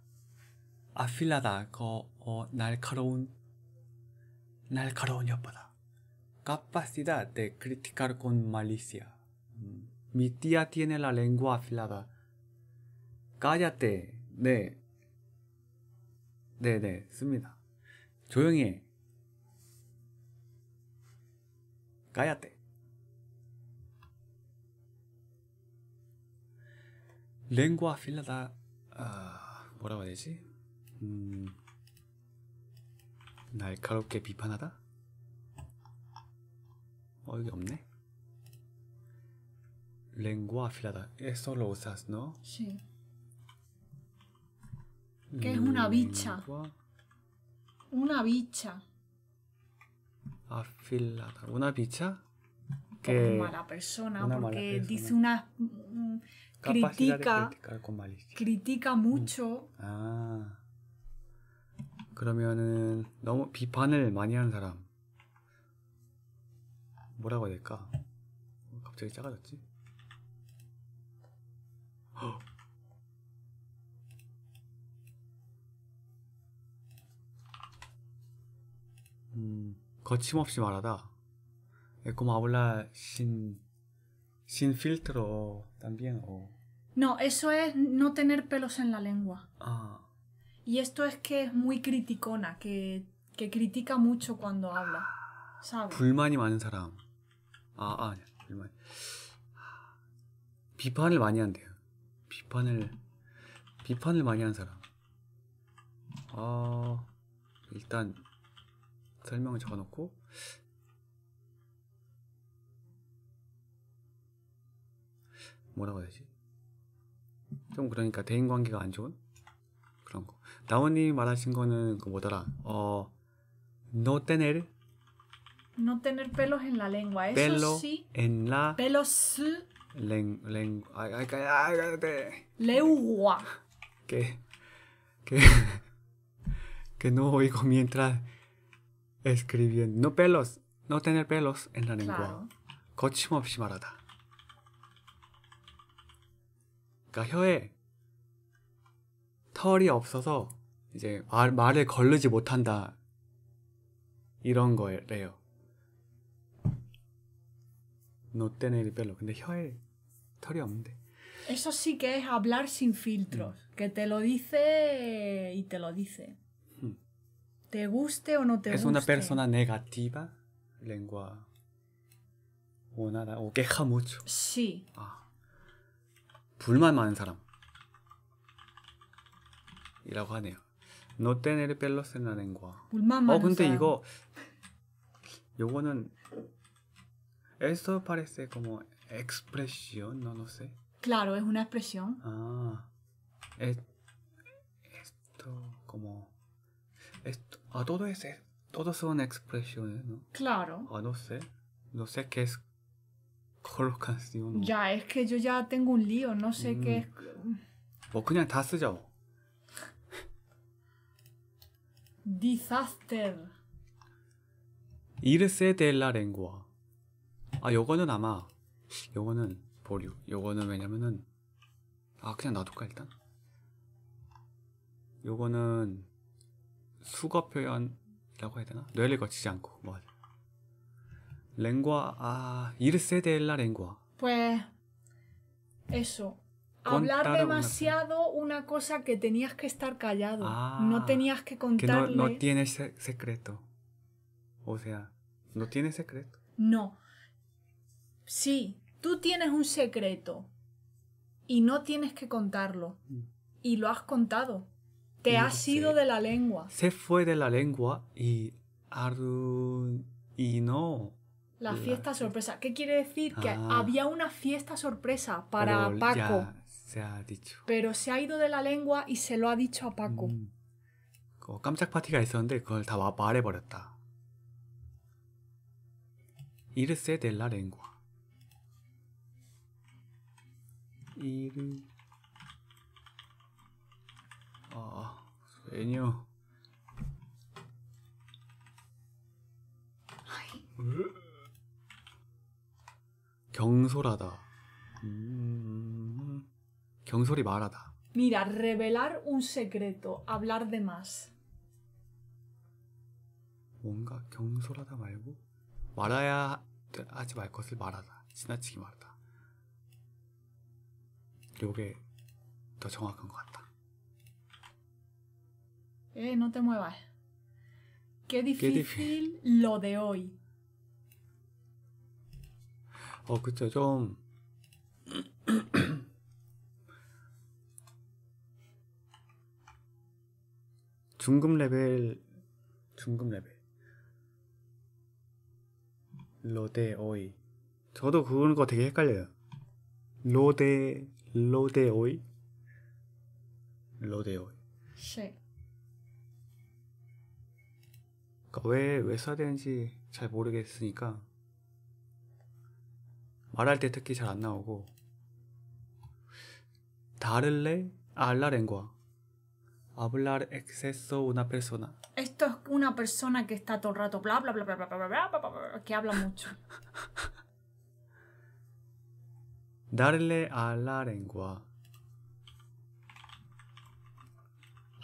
afilada, 거, 어, 날카로운, 날카로운 혓바닥. capacidad de criticar con malicia. Mi tía tiene la lengua afilada. Cállate. 네. 네네, 씁니다. 조용히 해. cállate. 랭과 필라다 아, 뭐라고 해야 되지? 음, 날카롭게 비판하다? 어 여기 없네 lengua afilada eso lo usas no sí que es una bicha una bicha afilada una bicha que mala persona una porque mala persona. dice una critica con malicia. critica mucho 음. 아 그러면은 너무 비판을 많이 하는 사람 뭐라고 해야 될까? 갑자기 작아졌지? 헉! 음, 거침없이 말하다. como habla sin, sin filtro también. O... No, eso es no tener pelos en la lengua. Ah. Y esto es que es muy criticona, que, que critica mucho cuando habla. ¿sabes? 불만이 많은 사람. 아, 아, 아니야. 예. 일만. 비판을 많이 한대요. 비판을, 비판을 많이 한 사람. 아, 일단, 설명을 적어놓고, 뭐라고 해야 되지? 좀 그러니까 대인관계가 안 좋은 그런 거. 나원님이 말하신 거는 그 뭐더라? 어, 노떼 o 테넬 No tener pelos en la lengua, eso Pelo sí. En la. Pelos. Len, len, ay, ay, ay, Lengua. Que, que, que no oigo mientras escribiendo. No pelos, no tener pelos en la lengua. Claro. 거침없이 말하다. 그러니까 혀에 털이 없어서 이제 말, 말을 걸르지 못한다. 이런 거래요. no tener el pelo. 근데 혀에 털이 없는데. Eso sí que es hablar sin filtros, mm. que te lo dice y te lo dice. Mm. Te guste o no te es guste. Es una persona negativa, lengua o nada, o queja mucho. Sí. Ah. 불만 많은 사람이라고 하네요. No tener pelos en la lengua. 불만 많은 어 근데 사람. 이거 요거는 Esto parece como expresión, no lo sé. Claro, es una expresión. Ah. esto como... Esto, a ah, todo es, todos son expresiones, ¿no? Claro. Ah, no sé. No sé qué es colocación. Ya, es que yo ya tengo un lío, no sé qué es. Pues, 그냥 다 Disaster. Irse de la lengua. 아 요거는 아마 요거는 보류 요거는 왜냐면은 아 그냥 놔둘까 일단 요거는 수거 표현이라고 해야 되나? 뇌를 거치지 않고 뭐 lengua a irse de la lengua. Pues eso. Hablar demasiado una cosa que tenías que estar callado. Ah, no tenías que contarle. Que no, no tienes secreto. O sea, no tienes secreto. No. Sí, tú tienes un secreto y no tienes que contarlo. Mm. Y lo has contado. Te ha has ido de la lengua. Se fue de la lengua y y no. La fiesta sorpresa. ¿Qué quiere decir? que ah. había una fiesta sorpresa para Paco. se ha dicho. Pero se ha ido de la lengua y se lo ha dicho a Paco. Mm. 깜짝 파티가 있었는데 그걸 다 버렸다. Irse de la lengua. 이를 아 애니요 경솔하다 음, 경솔이 말하다 Mira, revelar un secreto, hablar de más. 뭔가 경솔하다 말고 말아야 하지 말 것을 말하다 지나치게 말하다 요게 더 정확한 것 같다. Eh, no te muevas. Qué difícil lo de hoy. 어, 그쵸. 좀 중급 레벨 중급 레벨 로데 오이 저도 그런 거 되게 헷갈려요 로데 lo de hoy. Lo de hoy. Sí. 그러니까 왜, 왜 써야 되는지 잘 모르겠으니까 말할 때 특히 잘안 나오고 다를레 알라렌과 hablar exceso una persona. Esto es una persona que está todo el rato bla bla bla bla bla bla bla, bla, bla que habla mucho. darle a la lengua.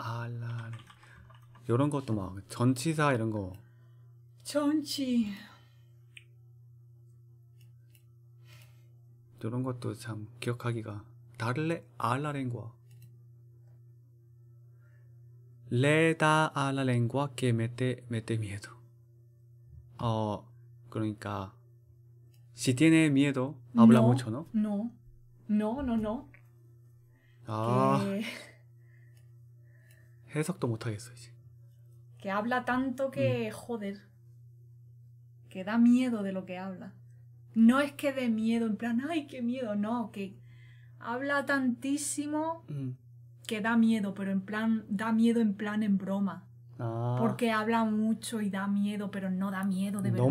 a la 이런 것도 막 전치사 이런 거. 전치. 이런 것도 참 기억하기가 darle a la lengua. le da a la lengua que mete mete miedo. 어 그러니까 Si tiene miedo, habla mucho, ¿no? No, no, no, no. Ah. que, que habla tanto que, mm. joder, que da miedo de lo que habla. No es que dé miedo, en plan, ay, qué miedo, no, que habla tantísimo mm. que da miedo, pero en plan, da miedo en plan en broma. Ah. porque habla mucho y da miedo, pero no da miedo de verdad.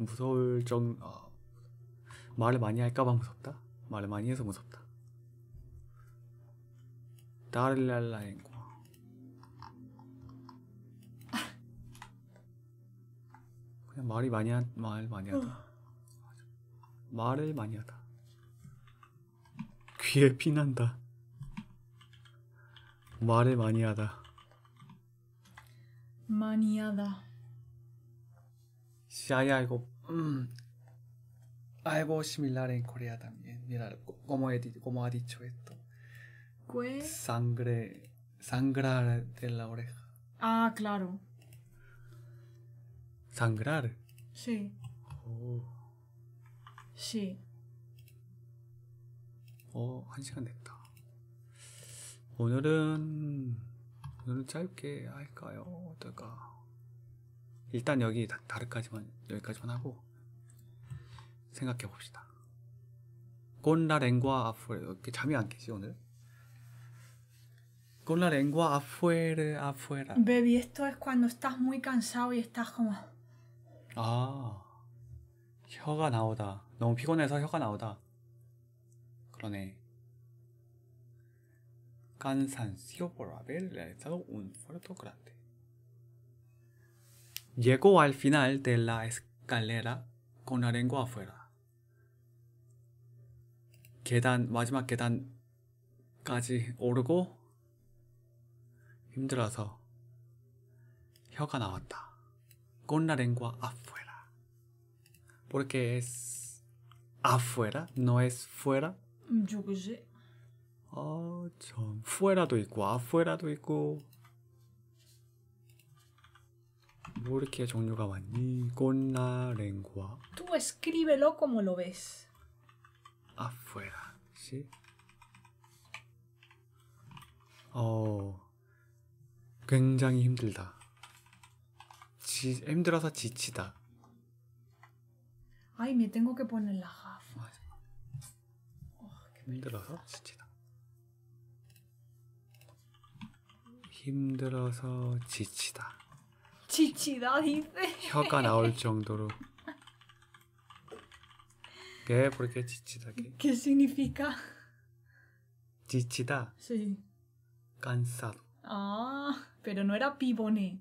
무서울 정 어, 말을 많이 할까봐 무섭다. 말을 많이 해서 무섭다. 다를랄라행과 그냥 말이 많이 한, 말 많이 하다. 말을 많이 하다. 귀에 피난다. 말을 많이 하다. 많이 하다. ya algo algo similar en Corea también. Mira, como, he, como ha dicho esto. ¿Qué? Sangre, sangrar de la oreja. Ah, claro. ¿Sangrar? Sí. Oh. Sí. 어, 한 시간 됐다. 오늘은, 오늘은 짧게 할까요? 어떨까? 일단 여기 다르까지만 여기까지만 하고 생각해 봅시다. 꼰라 랭과 아프엘 이렇게 잠이 안 깨지 오늘? Con la lengua afuera, afuera. Baby, esto es cuando estás muy cansado y estás como. 아, 혀가 나오다. 너무 피곤해서 혀가 나오다. 그러네. Cansancio por haber realizado un fuerte grande. Llegó al final de la escalera con arengo afuera. 계단, 마지막 계단까지 오르고 힘들어서 혀가 나왔다. Con arengo afuera. Porque es afuera, no es fuera. yo qué sé. 어, 참. fuera도 있고, afuera도 있고. 뭐 이렇게 종류가 많니? 꼴라 랭구아. Tú escríbelo como lo ves. Afuera, sí. 어, 굉장히 힘들다. 지, 힘들어서 지치다. Ay, me tengo que poner la gafa. 힘들어서 지치다. 힘들어서 지치다. 지치다 인생. 혀가 나올 정도로. ¿Qué? ¿Por qué chichita? ¿Qué, ¿Qué significa? Chichita. Sí. Cansado. Ah, pero no era pibone.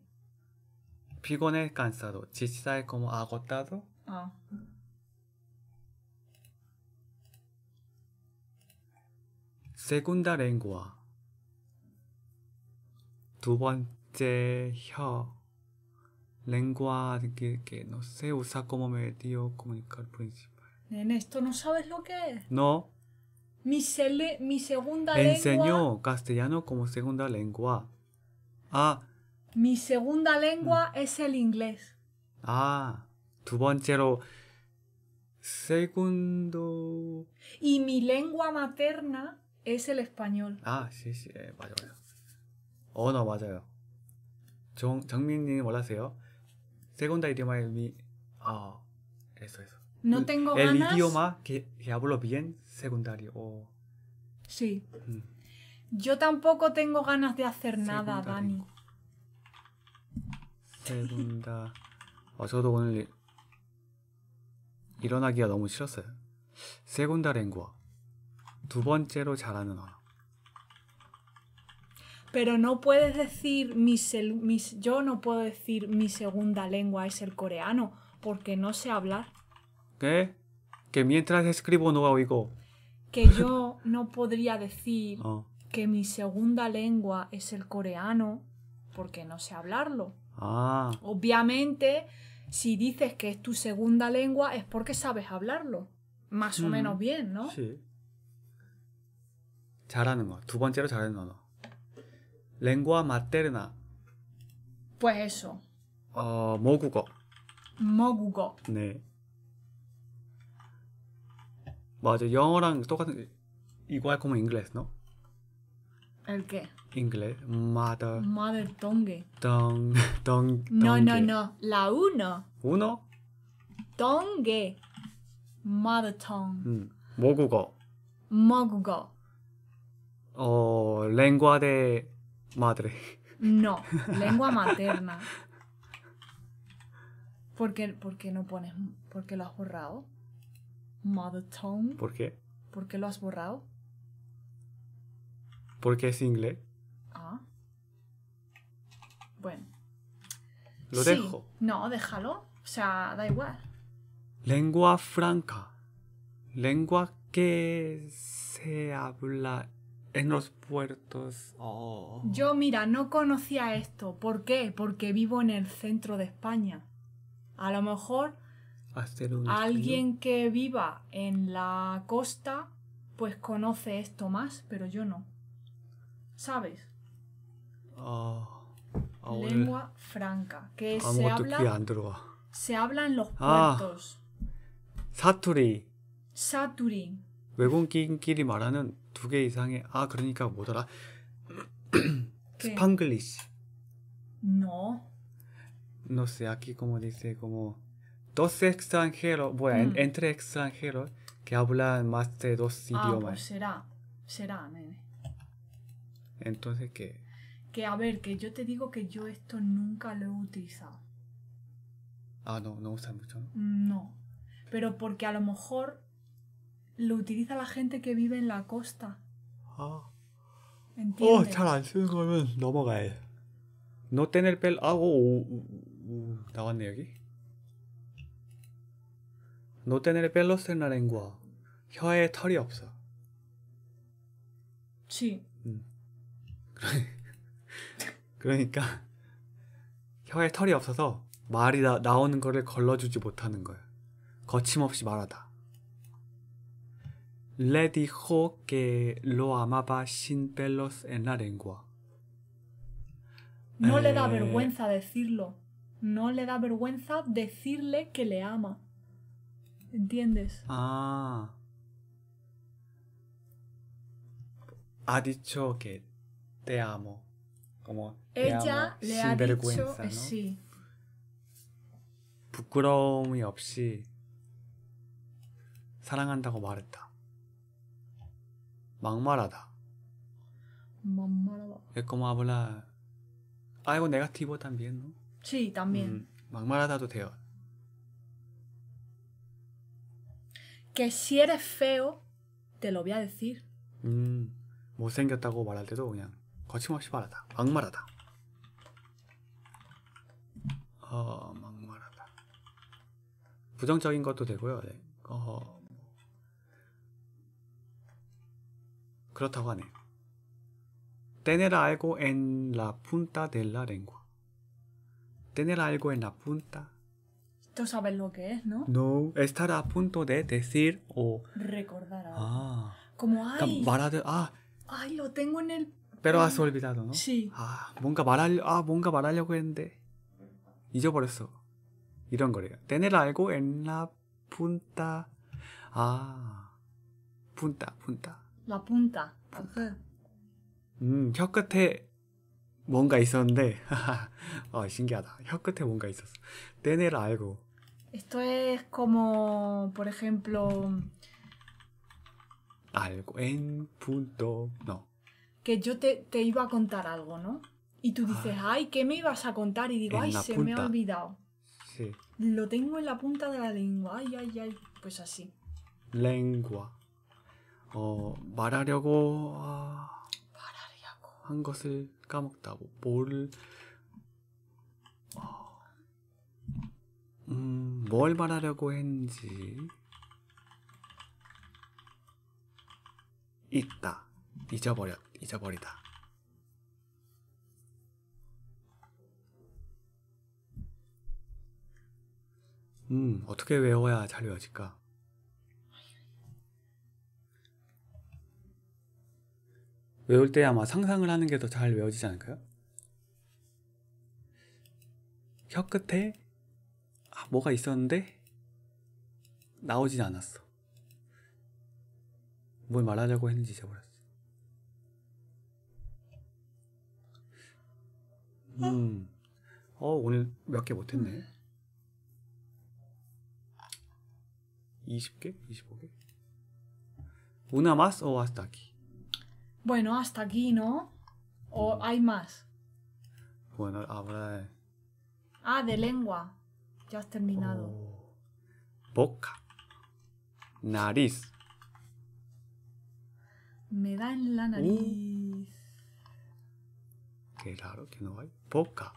Pibone cansado. Chichita es como agotado. Ah. Segunda lengua. 두 번째 혀. lengua que, que no sé usa como medio comunicar principal. ¿En ¿esto no sabes lo que es? No. Mi, mi segunda lengua. Enseñó castellano como segunda lengua. Ah. Mi segunda lengua mm. es el inglés. Ah, tu 번째로 segundo. Y mi lengua materna es el español. Ah, sí, sí, eh, Oh, 맞아요. no, no 맞아요. 정, 정민님 Segunda idioma es mi... Ah, eso, eso. No tengo el ganas... idioma que, que, hablo bien secundario Sí. Mm. Yo tampoco tengo ganas de hacer nada, Dani. Segunda... 어, 저도 오늘 일어나기가 너무 싫었어요. 세군다 랭구어. 두 번째로 잘하는 언어 pero no puedes decir, mi, yo no puedo decir mi segunda lengua es el coreano, porque no sé hablar. ¿Qué? Que mientras escribo no oigo. Que yo no podría decir ah. que mi segunda lengua es el coreano, porque no sé hablarlo. Ah. Obviamente, si dices que es tu segunda lengua, es porque sabes hablarlo. Más o mm. menos bien, ¿no? Sí. 잘하는 거. 두 번째로 lengua materna. Pues eso. 어, 모국어. 모국어. 네. 맞아. 영어랑 똑같은 igual c n g l é s ¿no? ¿El qué? Inglés. Mother. Mother tongue. Tong, tong, No, no, no. La uno. Uno. Tongue. Mother tongue. 음. 모국어. 모국어. 어, lengua de Madre. No, lengua materna. ¿Por qué, no pones, porque lo has borrado? Mother tongue. ¿Por qué? ¿Por qué lo has borrado? Porque es inglés. Ah. Bueno. Lo dejo. No, déjalo. O sea, da igual. Lengua franca. Lengua que se habla en los puertos. Oh. Yo, mira, no conocía esto. ¿Por qué? Porque vivo en el centro de España. A lo mejor alguien que viva en la costa, pues conoce esto más, pero yo no. ¿Sabes? Oh. Lengua franca, que se habla, se habla en los ah. puertos. Ah, ¡Saturi! ¡Saturi! 외국인끼리 말하는 Ah, 이상의 아 그러니까 no no sé aquí como dice como dos extranjeros bueno entre extranjeros que hablan más de dos idiomas ah, pues será será nene entonces qué que a ver que yo te digo que yo esto nunca lo he utilizado ah no no usa mucho no. pero porque a lo mejor lo utiliza la gente que vive en la costa. 아, 어, ¿Entiendes? 잘안 쓰는 거면 넘어가야 돼. 너 떼낼 뺄 아고 오, 오, 오, 나왔네 여기. 너 떼낼 뺄로스나 랭과 혀에 털이 없어. Sí, 음. 그러니까 혀에 털이 없어서 말이 나, 나오는 거를 걸러주지 못하는 거야. 거침없이 말하다. le dijo que lo amaba sin pelos en la lengua. No le da eh, vergüenza decirlo. No le da vergüenza decirle que le ama. ¿Entiendes? Ah. Ha dicho que te amo. Como ella le ha dicho sí. 부끄러움이 없이 사랑한다고 말했다. 막말하다. 막말하다. Es como hablar algo negativo también, ¿no? Sí, también. 음, 막말하다도 돼요. Que si eres feo, te lo voy a decir. 음, 못생겼다고 말할 때도 그냥 거침없이 말하다. 막말하다. 어, 막말하다. 부정적인 것도 되고요. 어, 그렇다고 하네요. Tener algo en la punta de la lengua. Tener algo en la punta. Tú sabes lo que es, ¿no? No, estar a punto de decir o... Recordar algo. Ah. Como, ay... 말하듯, 아... Ay, lo tengo en el... Pero has olvidado, ¿no? Sí. 아, 뭔가 말하려, 아, 뭔가 말하려고 했는데 잊어버렸어. 이런 거래요. Tener algo en la punta... 아... punta, punta. la punta. 아그. 음, 혀 끝에 뭔가 있었는데. que te 뭔가 Tener algo. Esto es como, por ejemplo, algo en punto. No. Que yo te, iba a contar algo, ¿no? Y tú ah. dices, ay, ¿qué me ibas a contar? Y digo, ay, se me ha olvidado. Sí. Lo tengo en la punta de la lengua. Ay, ay, ay. Pues así. Lengua. 어, 말하려고 아, 말하려고 한 것을 까먹다. 뭘 어, 음, 말하려고 했는지 있다. 잊어버렸, 잊어버리다. 음, 어떻게 외워야 잘 외워질까? 외울 때 아마 상상을 하는 게 더 잘 외워지지 않을까요? 혀 끝에 아, 뭐가 있었는데 나오진 않았어. 뭘말하자고 했는지 잊어버렸어. 어? 음, 어 오늘 몇 개 못했네. 20개? 25개? 우나마스 á 와스타 a bueno, hasta aquí, ¿no? ¿O hay más? Bueno, ahora... de... Eh. Ah, de lengua. Ya has terminado. Oh. Boca. Nariz. Me da en la nariz. Mm. Qué raro que no hay. Boca.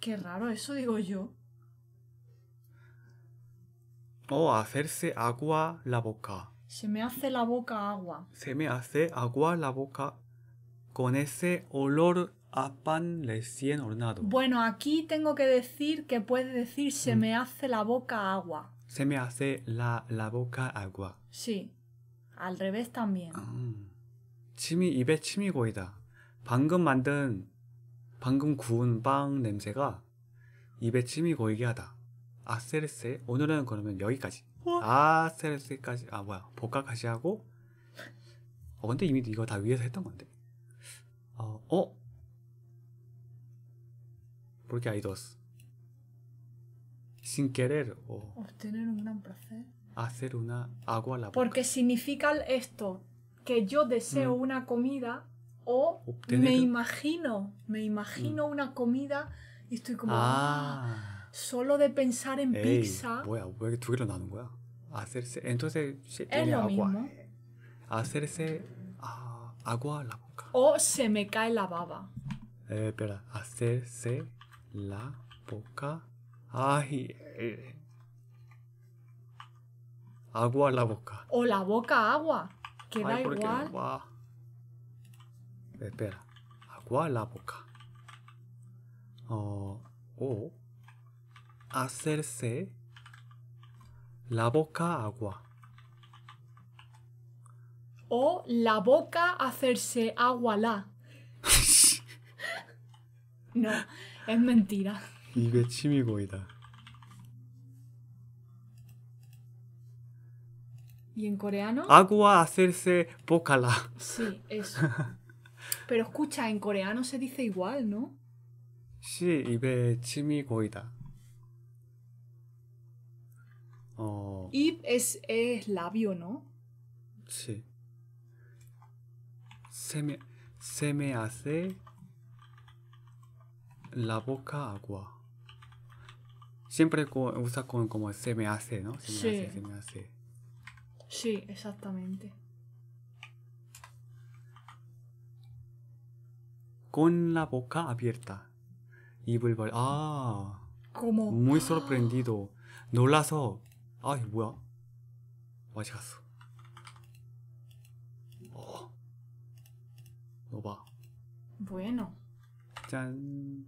Qué raro, eso digo yo. O oh, hacerse agua la boca. Se me hace la boca agua. Se me hace agua la boca con ese olor a pan recién hornado. Bueno, aquí tengo que decir que puedes decir se mm. me hace la boca agua. Se me hace la, la boca agua. Sí. Al revés también. 음, 침이 입에 침이 고이다. 방금 만든 방금 구운 빵 냄새가 입에 침이 고이게 하다. 아세르세 오늘은 그러면 여기까지. 아스테르스까지 아 뭐야 복각까지 하고 어 근데 이미 이거 다 위에서 했던 건데 어? 어? Porque hay dos. Sin querer o... Obtener un gran placer. Hacer una agua a la boca. Porque significa esto, que yo deseo mm. una comida o me imagino, me imagino mm. una comida y estoy como... Ah. ah solo de pensar en pizza. Bueno, 왜 ¿Qué? 두 개로 나눈 Hacerse. Entonces, se es lo agua. Mismo. Hacerse uh, agua a la boca. O se me cae la baba. Eh, espera, hacerse la boca. Ay. Eh. Agua a la boca. O la boca agua. Que da igual. Agua. Espera, agua a la boca. Uh, o hacerse la boca agua. O la boca hacerse agua la. no, es mentira. y ve ¿Y en coreano? Agua hacerse boca la Sí, eso. Pero escucha, en coreano se dice igual, ¿no? Sí, y ve Oh. Y es, es labio, ¿no? Sí. Se me, hace la boca agua. Siempre usa como se me hace, ¿no? Se me sí. hace, se me hace. Sí, exactamente. Con la boca abierta. Y vuelvo ah muy sorprendido. no so 아 이거 뭐야 맛이 갔어 어 넣어봐 bueno 짠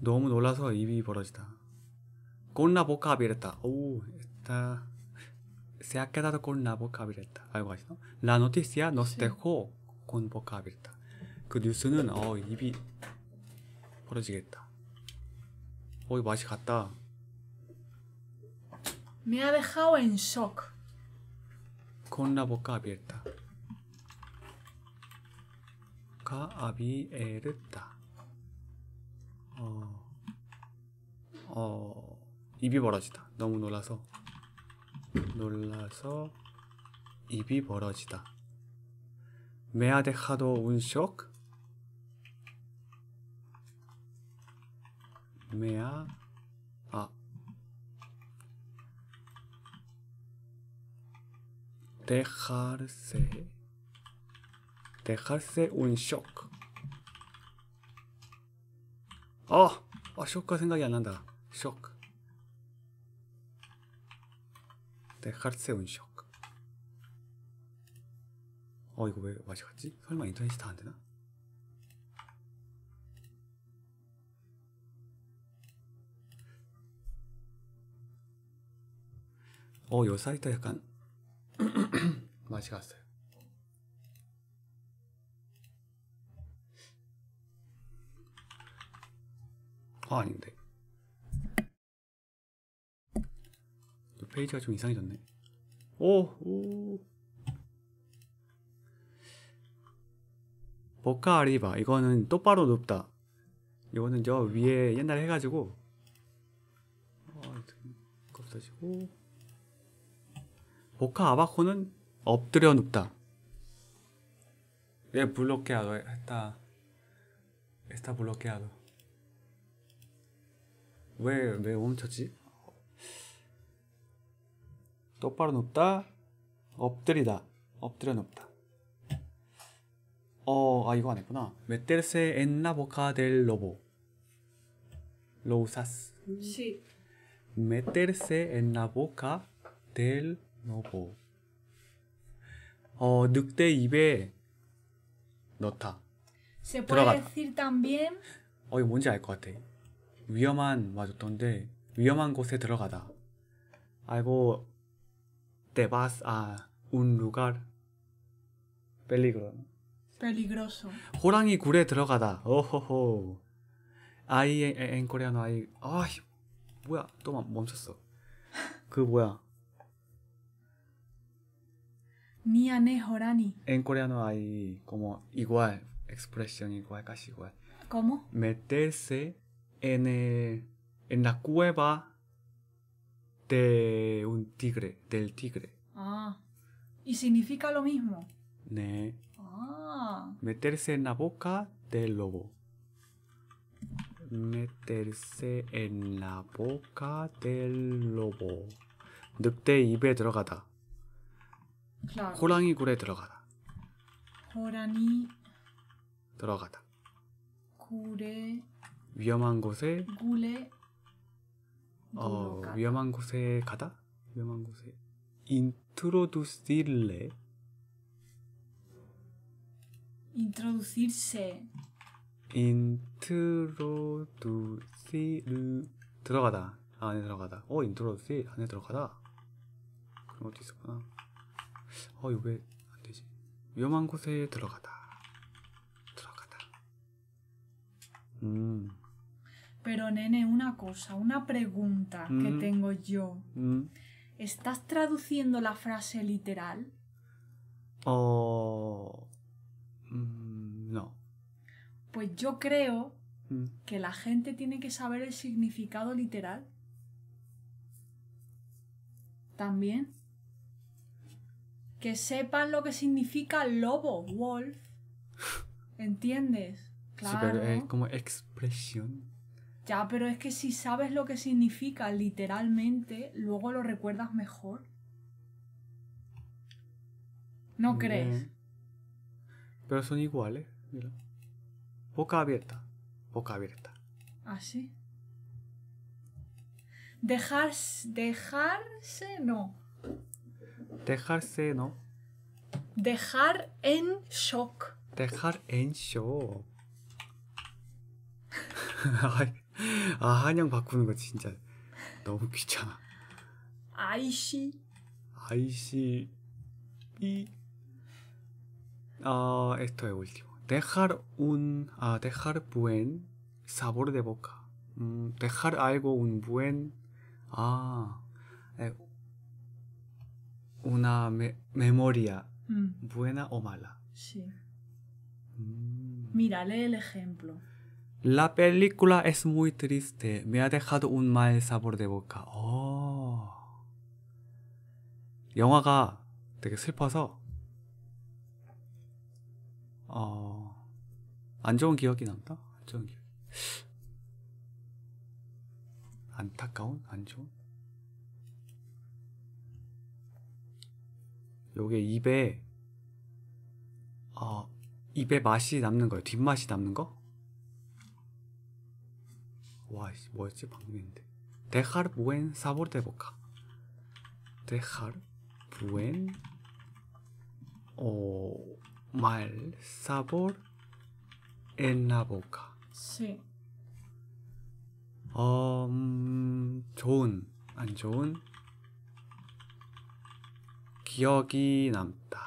너무 놀라서 입이 벌어지다 꼰나 보카 abierta 오 está se ha quedado con la boca abierta algo así no la noticia nos dejó con boca abierta 그 뉴스는 어 입이 벌어지겠다 어, 이 맛이 같다. Me ha dejado en shock. Con la boca abierta. Boca abierta. 어, 어, 입이 벌어지다. 너무 놀라서. 놀라서 입이 벌어지다. Me ha dejado un shock. 구매야 아 dejarse dejarse un shock 아! 아 쇼크가 생각이 안 난다 쇼크 dejarse un shock 어 이거 왜 맛이 갔지? 설마 인터넷이 다 안 되나? 어, 요 사이다 약간 맛이 갔어요. 아, 아닌데. 요 페이지가 좀 이상해졌네. 오, 오. 보카리바 이거는 똑바로 높다 이거는 저 위에 옛날에 해가지고 어, 없어지고 보카 아바코는 엎드려 눕다. 예, 블록해ado está está bloqueado. 왜왜 멈췄지? 똑바로 눕다. 엎드리다. 엎드려 눕다. 어, 아 이거 안 했구나. meterse en la boca del lobo. Lo usas. Sí. meterse en la boca del 넣고 어 늑대 입에 넣다. 들어갔다. 어 이거 뭔지 알 것 같아. 위험한 와줬던데 위험한 곳에 들어가다. 알고 te vas a un lugar peligro. peligroso. 호랑이 굴에 들어가다. 오호호. 아이 엔 코리아노 아이. 아 뭐야 또 멈췄어. 그 뭐야 ni En coreano hay como igual, expresión igual, casi igual. ¿Cómo? Meterse en, eh, en la cueva de un tigre, del tigre. Ah. ¿Y significa lo mismo? Ne. Ah. Meterse en la boca del lobo. Meterse en la boca del lobo. 늑대 입에 들어가다. Claro. 호랑이 굴에 들어가다. 호랑이 들어가다. 굴에 위험한 곳에 굴에 어, 위험한 곳에 가다. 위험한 곳에 introducirle introducirse introducir 들어가다 안에 들어가다 어 introducir 안에 들어가다 그런 것도 있었구나 Pero nene, una cosa, una pregunta mm. que tengo yo. Mm. ¿Estás traduciendo la frase literal? o no. Pues yo creo mm. que la gente tiene que saber el significado literal. ¿También? que sepan lo que significa lobo, wolf. ¿Entiendes? Claro. es como expresión. Ya, pero es que si sabes lo que significa literalmente, luego lo recuerdas mejor. ¿No crees? Pero son iguales, Boca abierta, boca abierta. Así. ¿Ah, dejarse, dejarse, no Dejarse, ¿no? Dejar en shock. Dejar en shock. 아, 한양 바꾸는 거 진짜 너무 귀찮아. 아이씨. 아이씨. 이. Ah, esto es último. Dejar un. Ah, dejar buen sabor de boca. dejar algo un buen. Ah. una me memoria mm. buena o mala. Sí. Mm. Mírale el ejemplo. La película es muy triste. Me ha dejado un mal sabor de boca. 오. 영화가 되게 슬퍼서 어, 안 좋은 기억이 남다. 안 좋은 기억. 안타까운 안 좋은. 요게 입에 어, 입에 맛이 남는 거예요. 뒷맛이 남는 거? 와, 뭐였지? 방금 했는데. Dejar buen sabor de boca. Dejar buen o mal sabor en la boca. Sí. 음, 좋은, 안 좋은 기억이 남다.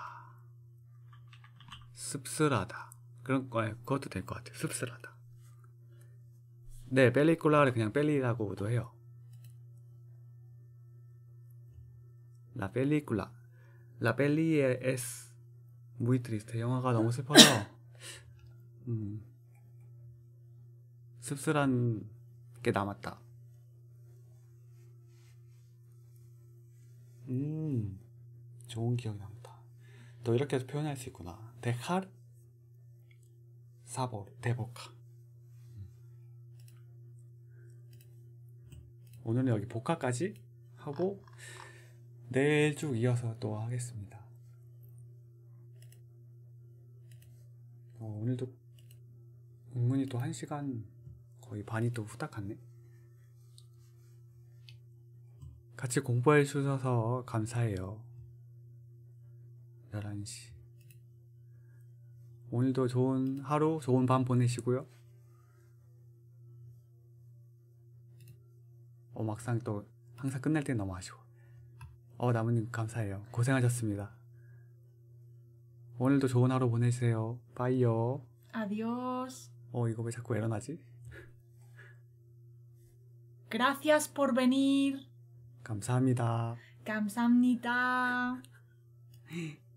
씁쓸하다. 그런 거, 예, 그것도 될 것 같아요. 씁쓸하다. 네, 펠리콜라를 그냥 펠리라고도 해요. 라 a 리콜라라 c 리 l a La peli es muy t r i 영화가 너무 슬퍼서 음, 씁쓸한 게 남았다. 음. 좋은 기억이 납니다. 또 이렇게도 표현할 수 있구나. Dejar sabor de boca. 오늘은 여기 복화까지 하고 내일 쭉 이어서 또 하겠습니다. 어, 오늘도 은근히 또 1시간 거의 반이 또 후딱 갔네. 같이 공부해 주셔서 감사해요. 11시. 오늘도 좋은 하루, 좋은 밤 보내시고요. 어, 막상 또 항상 끝날 때 너무 아쉬워. 어, 나무님 감사해요. 고생하셨습니다. 오늘도 좋은 하루 보내세요. 바이요. 아디오스. 어, 이거 왜 자꾸 일어나지? Gracias por venir. 감사합니다. 감사합니다.